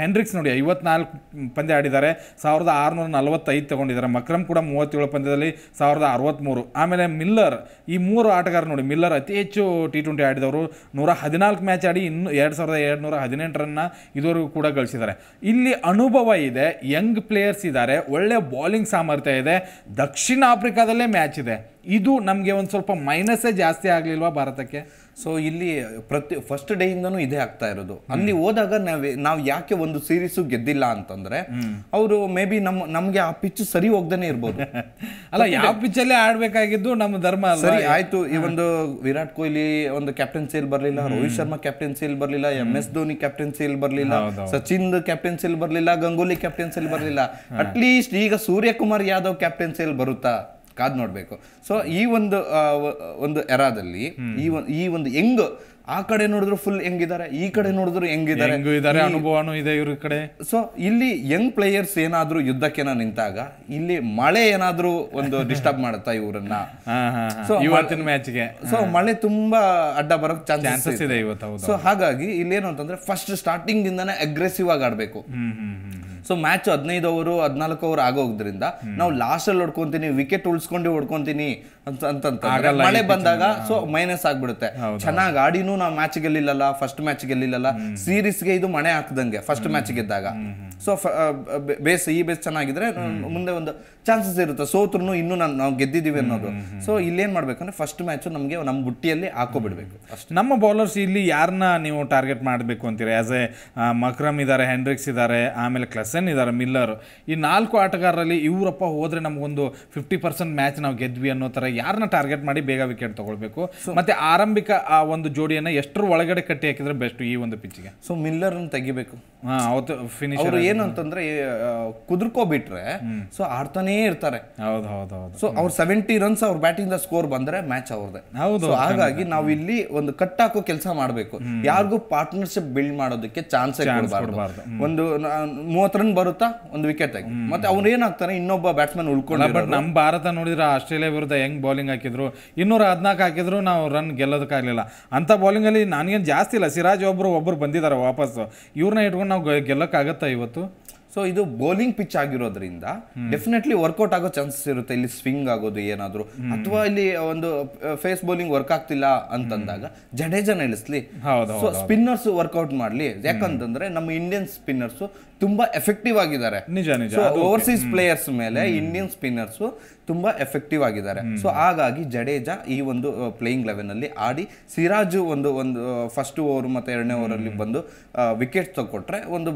ಹೆನ್ರಿಕ್ಸ್ ನೋಡಿ ಐವತ್ನಾಲ್ಕು ಪಂದ್ಯ ಆಡಿದ್ದಾರೆ ಸಾವಿರದ ಆರುನೂರ ನಲವತ್ತೈದು ತೊಗೊಂಡಿದ್ದಾರೆ ಮಕ್ರಮ್ ಕೂಡ ಮೂವತ್ತೇಳು ಪಂದ್ಯದಲ್ಲಿ ಸಾವಿರದ ಅರವತ್ತ್ಮೂರು ಆಮೇಲೆ ಮಿಲ್ಲರ್ ಈ ಮೂರು ಆಟಗಾರರು ನೋಡಿ ಮಿಲ್ಲರ್ ಅತಿ ಹೆಚ್ಚು ಟಿ ಟ್ವೆಂಟಿ ಆಡಿದವರು ನೂರ ಹದಿನಾಲ್ಕು ಮ್ಯಾಚ್ ಆಡಿ ಇನ್ನು ಎರಡು ಸಾವಿರದ ಎರಡುನೂರ ಹದಿನೆಂಟು ರನ್ನ ಇದುವರೆಗೂ ಕೂಡ ಗಳಿಸಿದ್ದಾರೆ ಇಲ್ಲಿ ಅನುಭವ ಇದೆ ಯಂಗ್ ಪ್ಲೇಯರ್ಸ್ ಇದ್ದಾರೆ ಒಳ್ಳೆಯ ಬೌಲಿಂಗ್ ಸಾಮರ್ಥ್ಯ ಇದೆ ದಕ್ಷಿಣ ಆಫ್ರಿಕಾದಲ್ಲೇ ಮ್ಯಾಚ್ ಇದೆ ಇದು ನಮಗೆ ಒಂದು ಸ್ವಲ್ಪ ಮೈನಸ್ಸೇ ಜಾಸ್ತಿ ಆಗಲಿಲ್ವಾ ಭಾರತಕ್ಕೆ ಸೊ ಇಲ್ಲಿ ಪ್ರತಿ ಫಸ್ಟ್ ಇಂದನು ಇದೇ ಆಗ್ತಾ ಇರೋದು ಅಲ್ಲಿ ಹೋದಾಗ ನಾವ್ ನಾವು ಯಾಕೆ ಒಂದು ಸೀರೀಸು ಗೆದ್ದಿಲ್ಲ ಅಂತಂದ್ರೆ ಅವರು ಮೇ ಬಿ ನಮ್ ನಮ್ಗೆ ಆ ಪಿಚ್ ಸರಿ ಹೋಗ್ದೇನೆ ಇರ್ಬೋದು ಅಲ್ಲ ಯಾವ ಅಲ್ಲೇ ಆಡ್ಬೇಕಾಗಿದ್ದು ನಮ್ಮ ಧರ್ಮ ಸರಿ ಆಯ್ತು ಈ ಒಂದು ವಿರಾಟ್ ಕೊಹ್ಲಿ ಒಂದು ಕ್ಯಾಪ್ಟನ್ಸಿಯಲ್ಲಿ ಬರಲಿಲ್ಲ ರೋಹಿತ್ ಶರ್ಮಾ ಕ್ಯಾಪ್ಟನ್ಸಿಯಲ್ಲಿ ಬರಲಿಲ್ಲ ಎಂ ಎಸ್ ಧೋನಿ ಕ್ಯಾಪ್ಟನ್ಸಿಯಲ್ಲಿ ಬರಲಿಲ್ಲ ಸಚಿನ್ ಕ್ಯಾಪ್ಟೆನ್ಸಿಲ್ ಬರಲಿಲ್ಲ ಗಂಗೂಲಿ ಕ್ಯಾಪ್ಟನ್ಸಿಯಲ್ಲಿ ಬರಲಿಲ್ಲ ಅಟ್ಲೀಸ್ಟ್ ಈಗ ಸೂರ್ಯಕುಮಾರ್ ಯಾದವ್ ಕ್ಯಾಪ್ಟನ್ಸಿಯಲ್ಲಿ ಬರುತ್ತಾ ಕಾದು ನೋಡಬೇಕು ಸೊ ಈ ಒಂದು ಒಂದು ಎರಾದಲ್ಲಿ ಈ ಒಂದು ಯಂಗ್ ಆ ಕಡೆ ನೋಡಿದ್ರು ಫುಲ್ ಹೆಂಗಿದ್ದಾರೆ ಈ ಕಡೆ ನೋಡಿದ್ರು ಹೆಂಗಿದ್ದಾರೆ ಅನುಭವನೂ ಇದೆ ಇವ್ರ ಕಡೆ ಸೊ ಇಲ್ಲಿ ಯಂಗ್ ಪ್ಲೇಯರ್ಸ್ ಏನಾದ್ರೂ ಯುದ್ಧಕ್ಕೆನ ನಿಂತಾಗ ಇಲ್ಲಿ ಮಳೆ ಏನಾದ್ರೂ ಒಂದು ಡಿಸ್ಟರ್ಬ್ ಮಾಡುತ್ತಾ ಇವರನ್ನ ಸೊ ಇವತ್ತಿನ ಮ್ಯಾಚ್ಗೆ ಸೊ ಮಳೆ ತುಂಬಾ ಅಡ್ಡ ಬರೋಕ್ ಚಾನ್ಸಸ್ ಇದೆ ಇವತ್ತು ಸೊ ಹಾಗಾಗಿ ಇಲ್ಲಿ ಏನು ಅಂತಂದ್ರೆ ಫಸ್ಟ್ ಸ್ಟಾರ್ಟಿಂಗ್ ಇಂದಾನೆ ಅಗ್ರೆಸಿವ್ ಆಗಿ ಆಡ್ಬೇಕು ಸೊ ಮ್ಯಾಚ್ ಹದಿನೈದು ಓವರು ಹದಿನಾಲ್ಕು ಓವರ್ ಆಗೋದ್ರಿಂದ ನಾವು ಲಾಸ್ಟ್ ಅಲ್ಲಿ ಹೊಡ್ಕೊಂತೀನಿ ವಿಕೆಟ್ ಉಳಿಸ್ಕೊಂಡು ಹೊಡ್ಕೊಂತೀನಿ ಅಂತ ಅಂತ ಮಳೆ ಬಂದಾಗ ಸೊ ಮೈನಸ್ ಆಗ್ಬಿಡುತ್ತೆ ಚೆನ್ನಾಗಿ ಆಡಿನೂ ನಾವು ಮ್ಯಾಚ್ ಗೆಲ್ಲಿಲ್ಲಲ್ಲ ಫಸ್ಟ್ ಮ್ಯಾಚ್ ಸೀರೀಸ್ ಸೀರೀಸ್ಗೆ ಇದು ಮಣೆ ಹಾಕ್ದಂಗೆ ಫಸ್ಟ್ ಮ್ಯಾಚ್ ಗೆದ್ದಾಗ ಸೊ ಬೇಸ್ ಈ ಬೇಸ್ ಚೆನ್ನಾಗಿದ್ರೆ ಮುಂದೆ ಒಂದು ಚಾನ್ಸಸ್ ಇರುತ್ತೆ ಸೋತ್ರನು ಇನ್ನೂ ನಾನು ನಾವು ಗೆದ್ದಿದ್ದೀವಿ ಅನ್ನೋದು ಸೊ ಇಲ್ಲೇನು ಅಂದ್ರೆ ಫಸ್ಟ್ ಮ್ಯಾಚ್ ನಮಗೆ ನಮ್ಮ ಬುಟ್ಟಿಯಲ್ಲಿ ಹಾಕೋಬಿಡ್ಬೇಕು ಅಷ್ಟು ನಮ್ಮ ಬೌಲರ್ಸ್ ಇಲ್ಲಿ ಯಾರನ್ನ ನೀವು ಟಾರ್ಗೆಟ್ ಮಾಡಬೇಕು ಅಂತೀರಿ ಆಸ್ ಎ ಮಕ್ರಮ್ ಇದ್ದಾರೆ ಹೆಂಡ್ರಿಕ್ಸ್ ಇದ್ದಾರೆ ಆಮೇಲೆ ಕ್ಲಸನ್ ಇದ್ದಾರೆ ಮಿಲ್ಲರ್ ಈ ನಾಲ್ಕು ಆಟಗಾರರಲ್ಲಿ ಇವರಪ್ಪ ಹೋದ್ರೆ ನಮಗೊಂದು ಫಿಫ್ಟಿ ಪರ್ಸೆಂಟ್ ಮ್ಯಾಚ್ ನಾವು ಗೆದ್ವಿ ಅನ್ನೋ ಥರ ಯಾರನ್ನ ಟಾರ್ಗೆಟ್ ಮಾಡಿ ಬೇಗ ವಿಕೆಟ್ ತೊಗೊಳ್ಬೇಕು ಮತ್ತೆ ಆರಂಭಿಕ ಆ ಒಂದು ಜೋಡಿಯನ್ನು ಎಷ್ಟರ ಒಳಗಡೆ ಕಟ್ಟಿ ಹಾಕಿದ್ರೆ ಬೆಸ್ಟ್ ಈ ಒಂದು ಪಿಚ್ಗೆ ಸೊ ಮಿಲ್ಲರ್ ತೆಗಿಬೇಕು ಹಾಂ ಅವತ್ತು ಫಿನಿಶ್ ಏನು ಅಂತಂದರೆ ಕುದುರ್ಕೋಬಿಟ್ರೆ ಸೊ ಆಡ್ತಾನೆ ಇರ್ತಾರೆ ಹೌದು ಹೌದು ಹೌದು ಸೊ ಅವ್ರು ಸೆವೆಂಟಿ ರನ್ಸ್ ಅವ್ರ ದ ಸ್ಕೋರ್ ಬಂದ್ರೆ ಮ್ಯಾಚ್ ಅವ್ರದ್ದೇ ಹೌದು ಹಾಗಾಗಿ ನಾವು ಇಲ್ಲಿ ಒಂದು ಕಟ್ ಹಾಕೋ ಕೆಲಸ ಮಾಡಬೇಕು ಯಾರಿಗೂ ಪಾರ್ಟ್ನರ್ಶಿಪ್ ಬಿಲ್ಡ್ ಮಾಡೋದಕ್ಕೆ ಚಾನ್ಸ್ ಒಂದು ಮೂವತ್ತು ರನ್ ಬರುತ್ತಾ ಒಂದು ವಿಕೆಟ್ ಆಗಿ ಮತ್ತೆ ಅವ್ರು ಏನಾಗ್ತಾರೆ ಇನ್ನೊಬ್ಬ ಬ್ಯಾಟ್ಸ್ಮನ್ ಉಳ್ಕೊಂಡ ಬಟ್ ನಮ್ಮ ಭಾರತ ನೋಡಿದ್ರೆ ಆಸ್ಟ್ರೇಲಿಯಾ ವಿರುದ್ಧ ಹೆಂಗ್ ಬೌಲಿಂಗ್ ಹಾಕಿದ್ರು ಇನ್ನೂರ ಹದಿನಾಲ್ಕು ಹಾಕಿದ್ರು ನಾವು ರನ್ ಗೆಲ್ಲೋದಕ್ಕಾಗಲಿಲ್ಲ ಅಂತ ಬೌಲಿಂಗ್ ಅಲ್ಲಿ ನನಗೇನು ಜಾಸ್ತಿ ಇಲ್ಲ ಸಿರಾಜ್ ಒಬ್ರು ಒಬ್ರು ಬಂದಿದ್ದಾರೆ ವಾಪಸ್ ಇವ್ರನ್ನ ಇಟ್ಕೊಂಡು ನಾವು ಗೆಲ್ಲಕ್ಕಾಗತ್ತಾ ಇವತ್ತು ಸೊ ಇದು ಬೌಲಿಂಗ್ ಪಿಚ್ ಆಗಿರೋದ್ರಿಂದ ಡೆಫಿನೆಟ್ಲಿ ವರ್ಕೌಟ್ ಆಗೋ ಚಾನ್ಸಸ್ ಇರುತ್ತೆ ಇಲ್ಲಿ ಸ್ವಿಂಗ್ ಆಗೋದು ಏನಾದ್ರು ಅಥವಾ ಇಲ್ಲಿ ಒಂದು ಫೇಸ್ ಬೌಲಿಂಗ್ ವರ್ಕ್ ಆಗ್ತಿಲ್ಲ ಅಂತಂದಾಗ ಜಡೇಜ ಇಳಿಸ್ಲಿ ಸೊ ಸ್ಪಿನ್ನರ್ಸ್ ವರ್ಕೌಟ್ ಮಾಡಲಿ ಯಾಕಂತಂದ್ರೆ ನಮ್ಮ ಇಂಡಿಯನ್ ಸ್ಪಿನ್ನರ್ಸ್ ತುಂಬಾ ಎಫೆಕ್ಟಿವ್ ಆಗಿದ್ದಾರೆ ನಿಜ ನಿಜ ಓವರ್ಸೀಸ್ ಪ್ಲೇಯರ್ಸ್ ಮೇಲೆ ಇಂಡಿಯನ್ ಸ್ಪಿನ್ನರ್ಸ್ ತುಂಬಾ ಎಫೆಕ್ಟಿವ್ ಆಗಿದ್ದಾರೆ ಸೊ ಹಾಗಾಗಿ ಜಡೇಜಾ ಈ ಒಂದು ಪ್ಲೇಯಿಂಗ್ ಲೆವೆನ್ ಅಲ್ಲಿ ಆಡಿ ಸಿರಾಜು ಒಂದು ಒಂದು ಫಸ್ಟ್ ಓವರ್ ಮತ್ತೆ ಎರಡನೇ ಓವರ್ ಅಲ್ಲಿ ಬಂದು ವಿಕೆಟ್ ತಗೊಟ್ರೆ ಒಂದು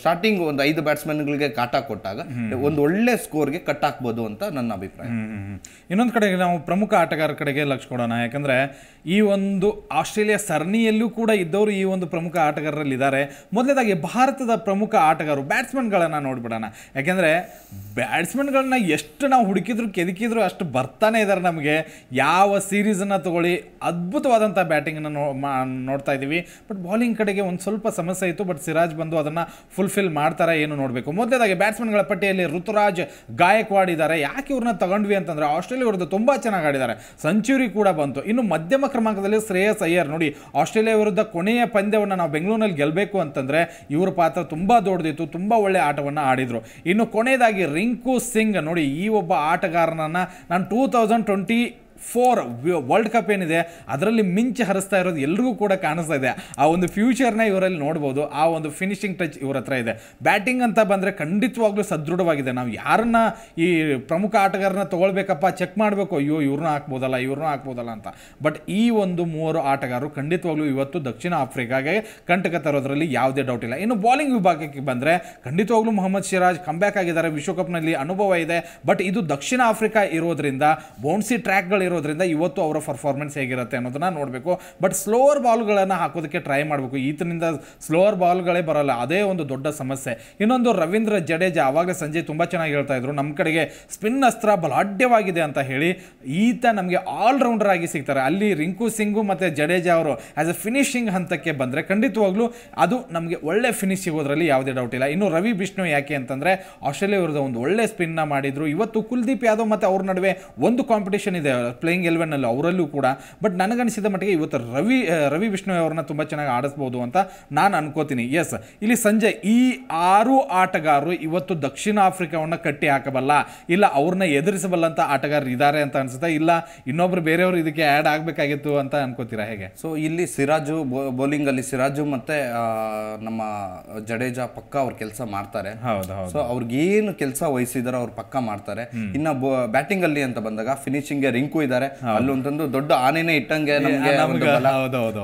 ಸ್ಟಾರ್ಟಿಂಗ್ ಒಂದು ಐದು ಬ್ಯಾಟ್ಸ್ಮನ್ಗಳಿಗೆ ಕಾಟ ಕೊಟ್ಟಾಗ ಒಂದು ಒಳ್ಳೆ ಸ್ಕೋರ್ಗೆ ಕಟ್ ಹಾಕ್ಬೋದು ಅಂತ ನನ್ನ ಅಭಿಪ್ರಾಯ ಇನ್ನೊಂದು ಕಡೆಗೆ ನಾವು ಪ್ರಮುಖ ಆಟಗಾರರ ಕಡೆಗೆ ಲಕ್ಷ ಕೊಡೋಣ ಯಾಕಂದ್ರೆ ಈ ಒಂದು ಆಸ್ಟ್ರೇಲಿಯಾ ಸರಣಿಯಲ್ಲೂ ಕೂಡ ಇದ್ದವರು ಈ ಒಂದು ಪ್ರಮುಖ ಆಟಗಾರರಲ್ಲಿ ಇದ್ದಾರೆ ಮೊದಲನೇದಾಗಿ ಭಾರತದ ಪ್ರಮುಖ ಆಟಗಾರರು ಬ್ಯಾಟ್ಸ್ಮನ್ಗಳನ್ನು ನೋಡಿಬಿಡೋಣ ಯಾಕೆಂದರೆ ಬ್ಯಾಟ್ಸ್ಮನ್ಗಳನ್ನ ಎಷ್ಟು ನಾವು ಹುಡುಕಿದ್ರು ಕೆದಕಿದ್ರು ಅಷ್ಟು ಬರ್ತಾನೆ ಇದ್ದಾರೆ ನಮಗೆ ಯಾವ ಸೀರೀಸನ್ನು ತಗೊಳ್ಳಿ ಅದ್ಭುತವಾದಂಥ ಬ್ಯಾಟಿಂಗನ್ನು ನೋ ನೋಡ್ತಾ ಇದ್ದೀವಿ ಬಟ್ ಬಾಲಿಂಗ್ ಕಡೆಗೆ ಒಂದು ಸ್ವಲ್ಪ ಸಮಸ್ಯೆ ಇತ್ತು ಬಟ್ ಸಿರಾಜ್ ಬಂದು ಅದನ್ನು ಫುಲ್ಫಿಲ್ ಮಾಡ್ತಾ ಥರ ಏನು ನೋಡಬೇಕು ಮೊದಲೇದಾಗಿ ಬ್ಯಾಟ್ಸ್ಮನ್ಗಳ ಪಟ್ಟಿಯಲ್ಲಿ ಋತುರಾಜ್ ಗಾಯಕ್ವಾಡ್ ಇದ್ದಾರೆ ಯಾಕೆ ಇವ್ರನ್ನ ತಗೊಂಡ್ವಿ ಅಂತಂದರೆ ಆಸ್ಟ್ರೇಲಿಯಾ ವಿರುದ್ಧ ತುಂಬ ಚೆನ್ನಾಗಿ ಆಡಿದ್ದಾರೆ ಸೆಂಚುರಿ ಕೂಡ ಬಂತು ಇನ್ನು ಮಧ್ಯಮ ಕ್ರಮಾಂಕದಲ್ಲಿ ಶ್ರೇಯಸ್ ಅಯ್ಯರ್ ನೋಡಿ ಆಸ್ಟ್ರೇಲಿಯಾ ವಿರುದ್ಧ ಕೊನೆಯ ಪಂದ್ಯವನ್ನು ನಾವು ಬೆಂಗಳೂರಿನಲ್ಲಿ ಗೆಲ್ಲಬೇಕು ಅಂತಂದರೆ ಇವರ ಪಾತ್ರ ತುಂಬ ದೊಡ್ಡದಿತ್ತು ತುಂಬ ಒಳ್ಳೆಯ ಆಟವನ್ನು ಆಡಿದರು ಇನ್ನು ಕೊನೆಯದಾಗಿ ರಿಂಕು ಸಿಂಗ್ ನೋಡಿ ಈ ಒಬ್ಬ ಆಟಗಾರನನ್ನು ನಾನು two thousand twenty four world cup ಏನಿದೆ ಅದರಲ್ಲಿ ಮಿಂಚಿ ಹರಿಸ್ತಾ ಇರೋದು ಎಲ್ರಿಗೂ ಕೂಡ ಕಾಣಿಸ್ತಾ ಇದೆ ಆ ಒಂದು ಫ್ಯೂಚರ್ನ ಇವರಲ್ಲಿ ನೋಡ್ಬೋದು ಆ ಒಂದು ಫಿನಿಶಿಂಗ್ ಟಚ್ ಇವ್ರ ಹತ್ರ ಇದೆ ಬ್ಯಾಟಿಂಗ್ ಅಂತ ಬಂದರೆ ಖಂಡಿತವಾಗ್ಲೂ ಸದೃಢವಾಗಿದೆ ನಾವು ಯಾರನ್ನ ಈ ಪ್ರಮುಖ ಆಟಗಾರನ ತೊಗೊಳ್ಬೇಕಪ್ಪ ಚೆಕ್ ಮಾಡಬೇಕು ಅಯ್ಯೋ ಇವ್ರನ್ನೂ ಹಾಕ್ಬೋದಲ್ಲ ಇವ್ರನ್ನೂ ಹಾಕ್ಬೋದಲ್ಲ ಅಂತ ಬಟ್ ಈ ಒಂದು ಮೂವರು ಆಟಗಾರರು ಖಂಡಿತವಾಗ್ಲೂ ಇವತ್ತು ದಕ್ಷಿಣ ಆಫ್ರಿಕಾಗೆ ಕಂಟಕ ತರೋದ್ರಲ್ಲಿ ಯಾವುದೇ ಡೌಟ್ ಇಲ್ಲ ಇನ್ನು ಬೌಲಿಂಗ್ ವಿಭಾಗಕ್ಕೆ ಬಂದರೆ ಖಂಡಿತವಾಗ್ಲೂ ಮೊಹಮ್ಮದ್ ಸಿರಾಜ್ ಕಂಬ್ಯಾಕ್ ಆಗಿದ್ದಾರೆ ವಿಶ್ವಕಪ್ನಲ್ಲಿ ಅನುಭವ ಇದೆ ಬಟ್ ಇದು ದಕ್ಷಿಣ ಆಫ್ರಿಕಾ ಇರೋದ್ರಿಂದ ಬೌನ್ಸಿ ಟ್ರ್ಯಾಕ್ಗಳು ಇರೋದ್ರಿಂದ ಇವತ್ತು ಅವರ ಪರ್ಫಾರ್ಮೆನ್ಸ್ ಹೇಗಿರುತ್ತೆ ಅನ್ನೋದನ್ನ ನೋಡಬೇಕು ಬಟ್ ಸ್ಲೋವರ್ ಬಾಲ್ಗಳನ್ನು ಹಾಕೋದಕ್ಕೆ ಟ್ರೈ ಮಾಡಬೇಕು ಈತನಿಂದ ಸ್ಲೋವರ್ ಬಾಲ್ಗಳೇ ಬರಲ್ಲ ಅದೇ ಒಂದು ದೊಡ್ಡ ಸಮಸ್ಯೆ ಇನ್ನೊಂದು ರವೀಂದ್ರ ಜಡೇಜಾ ಆವಾಗಲೇ ಸಂಜೆ ತುಂಬ ಚೆನ್ನಾಗಿ ಹೇಳ್ತಾ ಇದ್ರು ನಮ್ಮ ಕಡೆಗೆ ಸ್ಪಿನ್ ಅಸ್ತ್ರ ಬಲಾಢ್ಯವಾಗಿದೆ ಅಂತ ಹೇಳಿ ಈತ ನಮಗೆ ಆಲ್ರೌಂಡರ್ ಆಗಿ ಸಿಗ್ತಾರೆ ಅಲ್ಲಿ ರಿಂಕು ಸಿಂಗು ಮತ್ತು ಜಡೇಜಾ ಅವರು ಆ್ಯಸ್ ಎ ಫಿನಿಶಿಂಗ್ ಹಂತಕ್ಕೆ ಬಂದರೆ ಖಂಡಿತವಾಗ್ಲೂ ಅದು ನಮಗೆ ಒಳ್ಳೆ ಫಿನಿಶ್ ಸಿಗೋದ್ರಲ್ಲಿ ಯಾವುದೇ ಡೌಟ್ ಇಲ್ಲ ಇನ್ನು ರವಿ ಬಿಷ್ಣು ಯಾಕೆ ಅಂತಂದರೆ ಆಸ್ಟ್ರೇಲಿಯಾ ವಿರುದ್ಧ ಒಂದು ಒಳ್ಳೆ ಸ್ಪಿನ್ನ ಮಾಡಿದರು ಇವತ್ತು ಕುಲ್ದೀಪ್ ಯಾದವ್ ಮತ್ತು ಅವ್ರ ನಡುವೆ ಒಂದು ಕಾಂಪಿಟೇಷನ್ ಇದೆ ಪ್ಲೇಯಿಂಗ್ ಎಲೆವೆನಲ್ಲಿ ಅವರಲ್ಲೂ ಕೂಡ ಬಟ್ ನನಗನಿಸಿದ ಮಟ್ಟಿಗೆ ಇವತ್ತು ರವಿ ರವಿ ವಿಷ್ಣು ಅವರನ್ನ ತುಂಬ ಚೆನ್ನಾಗಿ ಆಡಿಸ್ಬೋದು ಅಂತ ನಾನು ಅನ್ಕೋತೀನಿ ಎಸ್ ಇಲ್ಲಿ ಸಂಜೆ ಈ ಆರು ಆಟಗಾರರು ಇವತ್ತು ದಕ್ಷಿಣ ಆಫ್ರಿಕಾವನ್ನು ಕಟ್ಟಿ ಹಾಕಬಲ್ಲ ಇಲ್ಲ ಅವ್ರನ್ನ ಎದುರಿಸಬಲ್ಲಂಥ ಆಟಗಾರರು ಇದ್ದಾರೆ ಅಂತ ಅನಿಸುತ್ತೆ ಇಲ್ಲ ಇನ್ನೊಬ್ರು ಬೇರೆಯವರು ಇದಕ್ಕೆ ಆ್ಯಡ್ ಆಗಬೇಕಾಗಿತ್ತು ಅಂತ ಅನ್ಕೋತೀರಾ ಹೇಗೆ ಸೊ ಇಲ್ಲಿ ಸಿರಾಜು ಬೌಲಿಂಗಲ್ಲಿ ಸಿರಾಜು ಮತ್ತೆ ನಮ್ಮ ಜಡೇಜಾ ಪಕ್ಕ ಅವ್ರ ಕೆಲಸ ಮಾಡ್ತಾರೆ ಸೊ ಅವ್ರಿಗೇನು ಕೆಲಸ ವಹಿಸಿದಾರೋ ಅವ್ರು ಪಕ್ಕ ಮಾಡ್ತಾರೆ ಬ್ಯಾಟಿಂಗ್ ಬ್ಯಾಟಿಂಗಲ್ಲಿ ಅಂತ ಬಂದಾಗ ಫಿನಿಶಿಂಗ್ ರಿಂಕು ಇಟ್ಟಿದ್ದಾರೆ ಅಲ್ಲೊಂದೊಂದು ದೊಡ್ಡ ಆನೆನೇ ಇಟ್ಟಂಗೆ ನಮಗೆ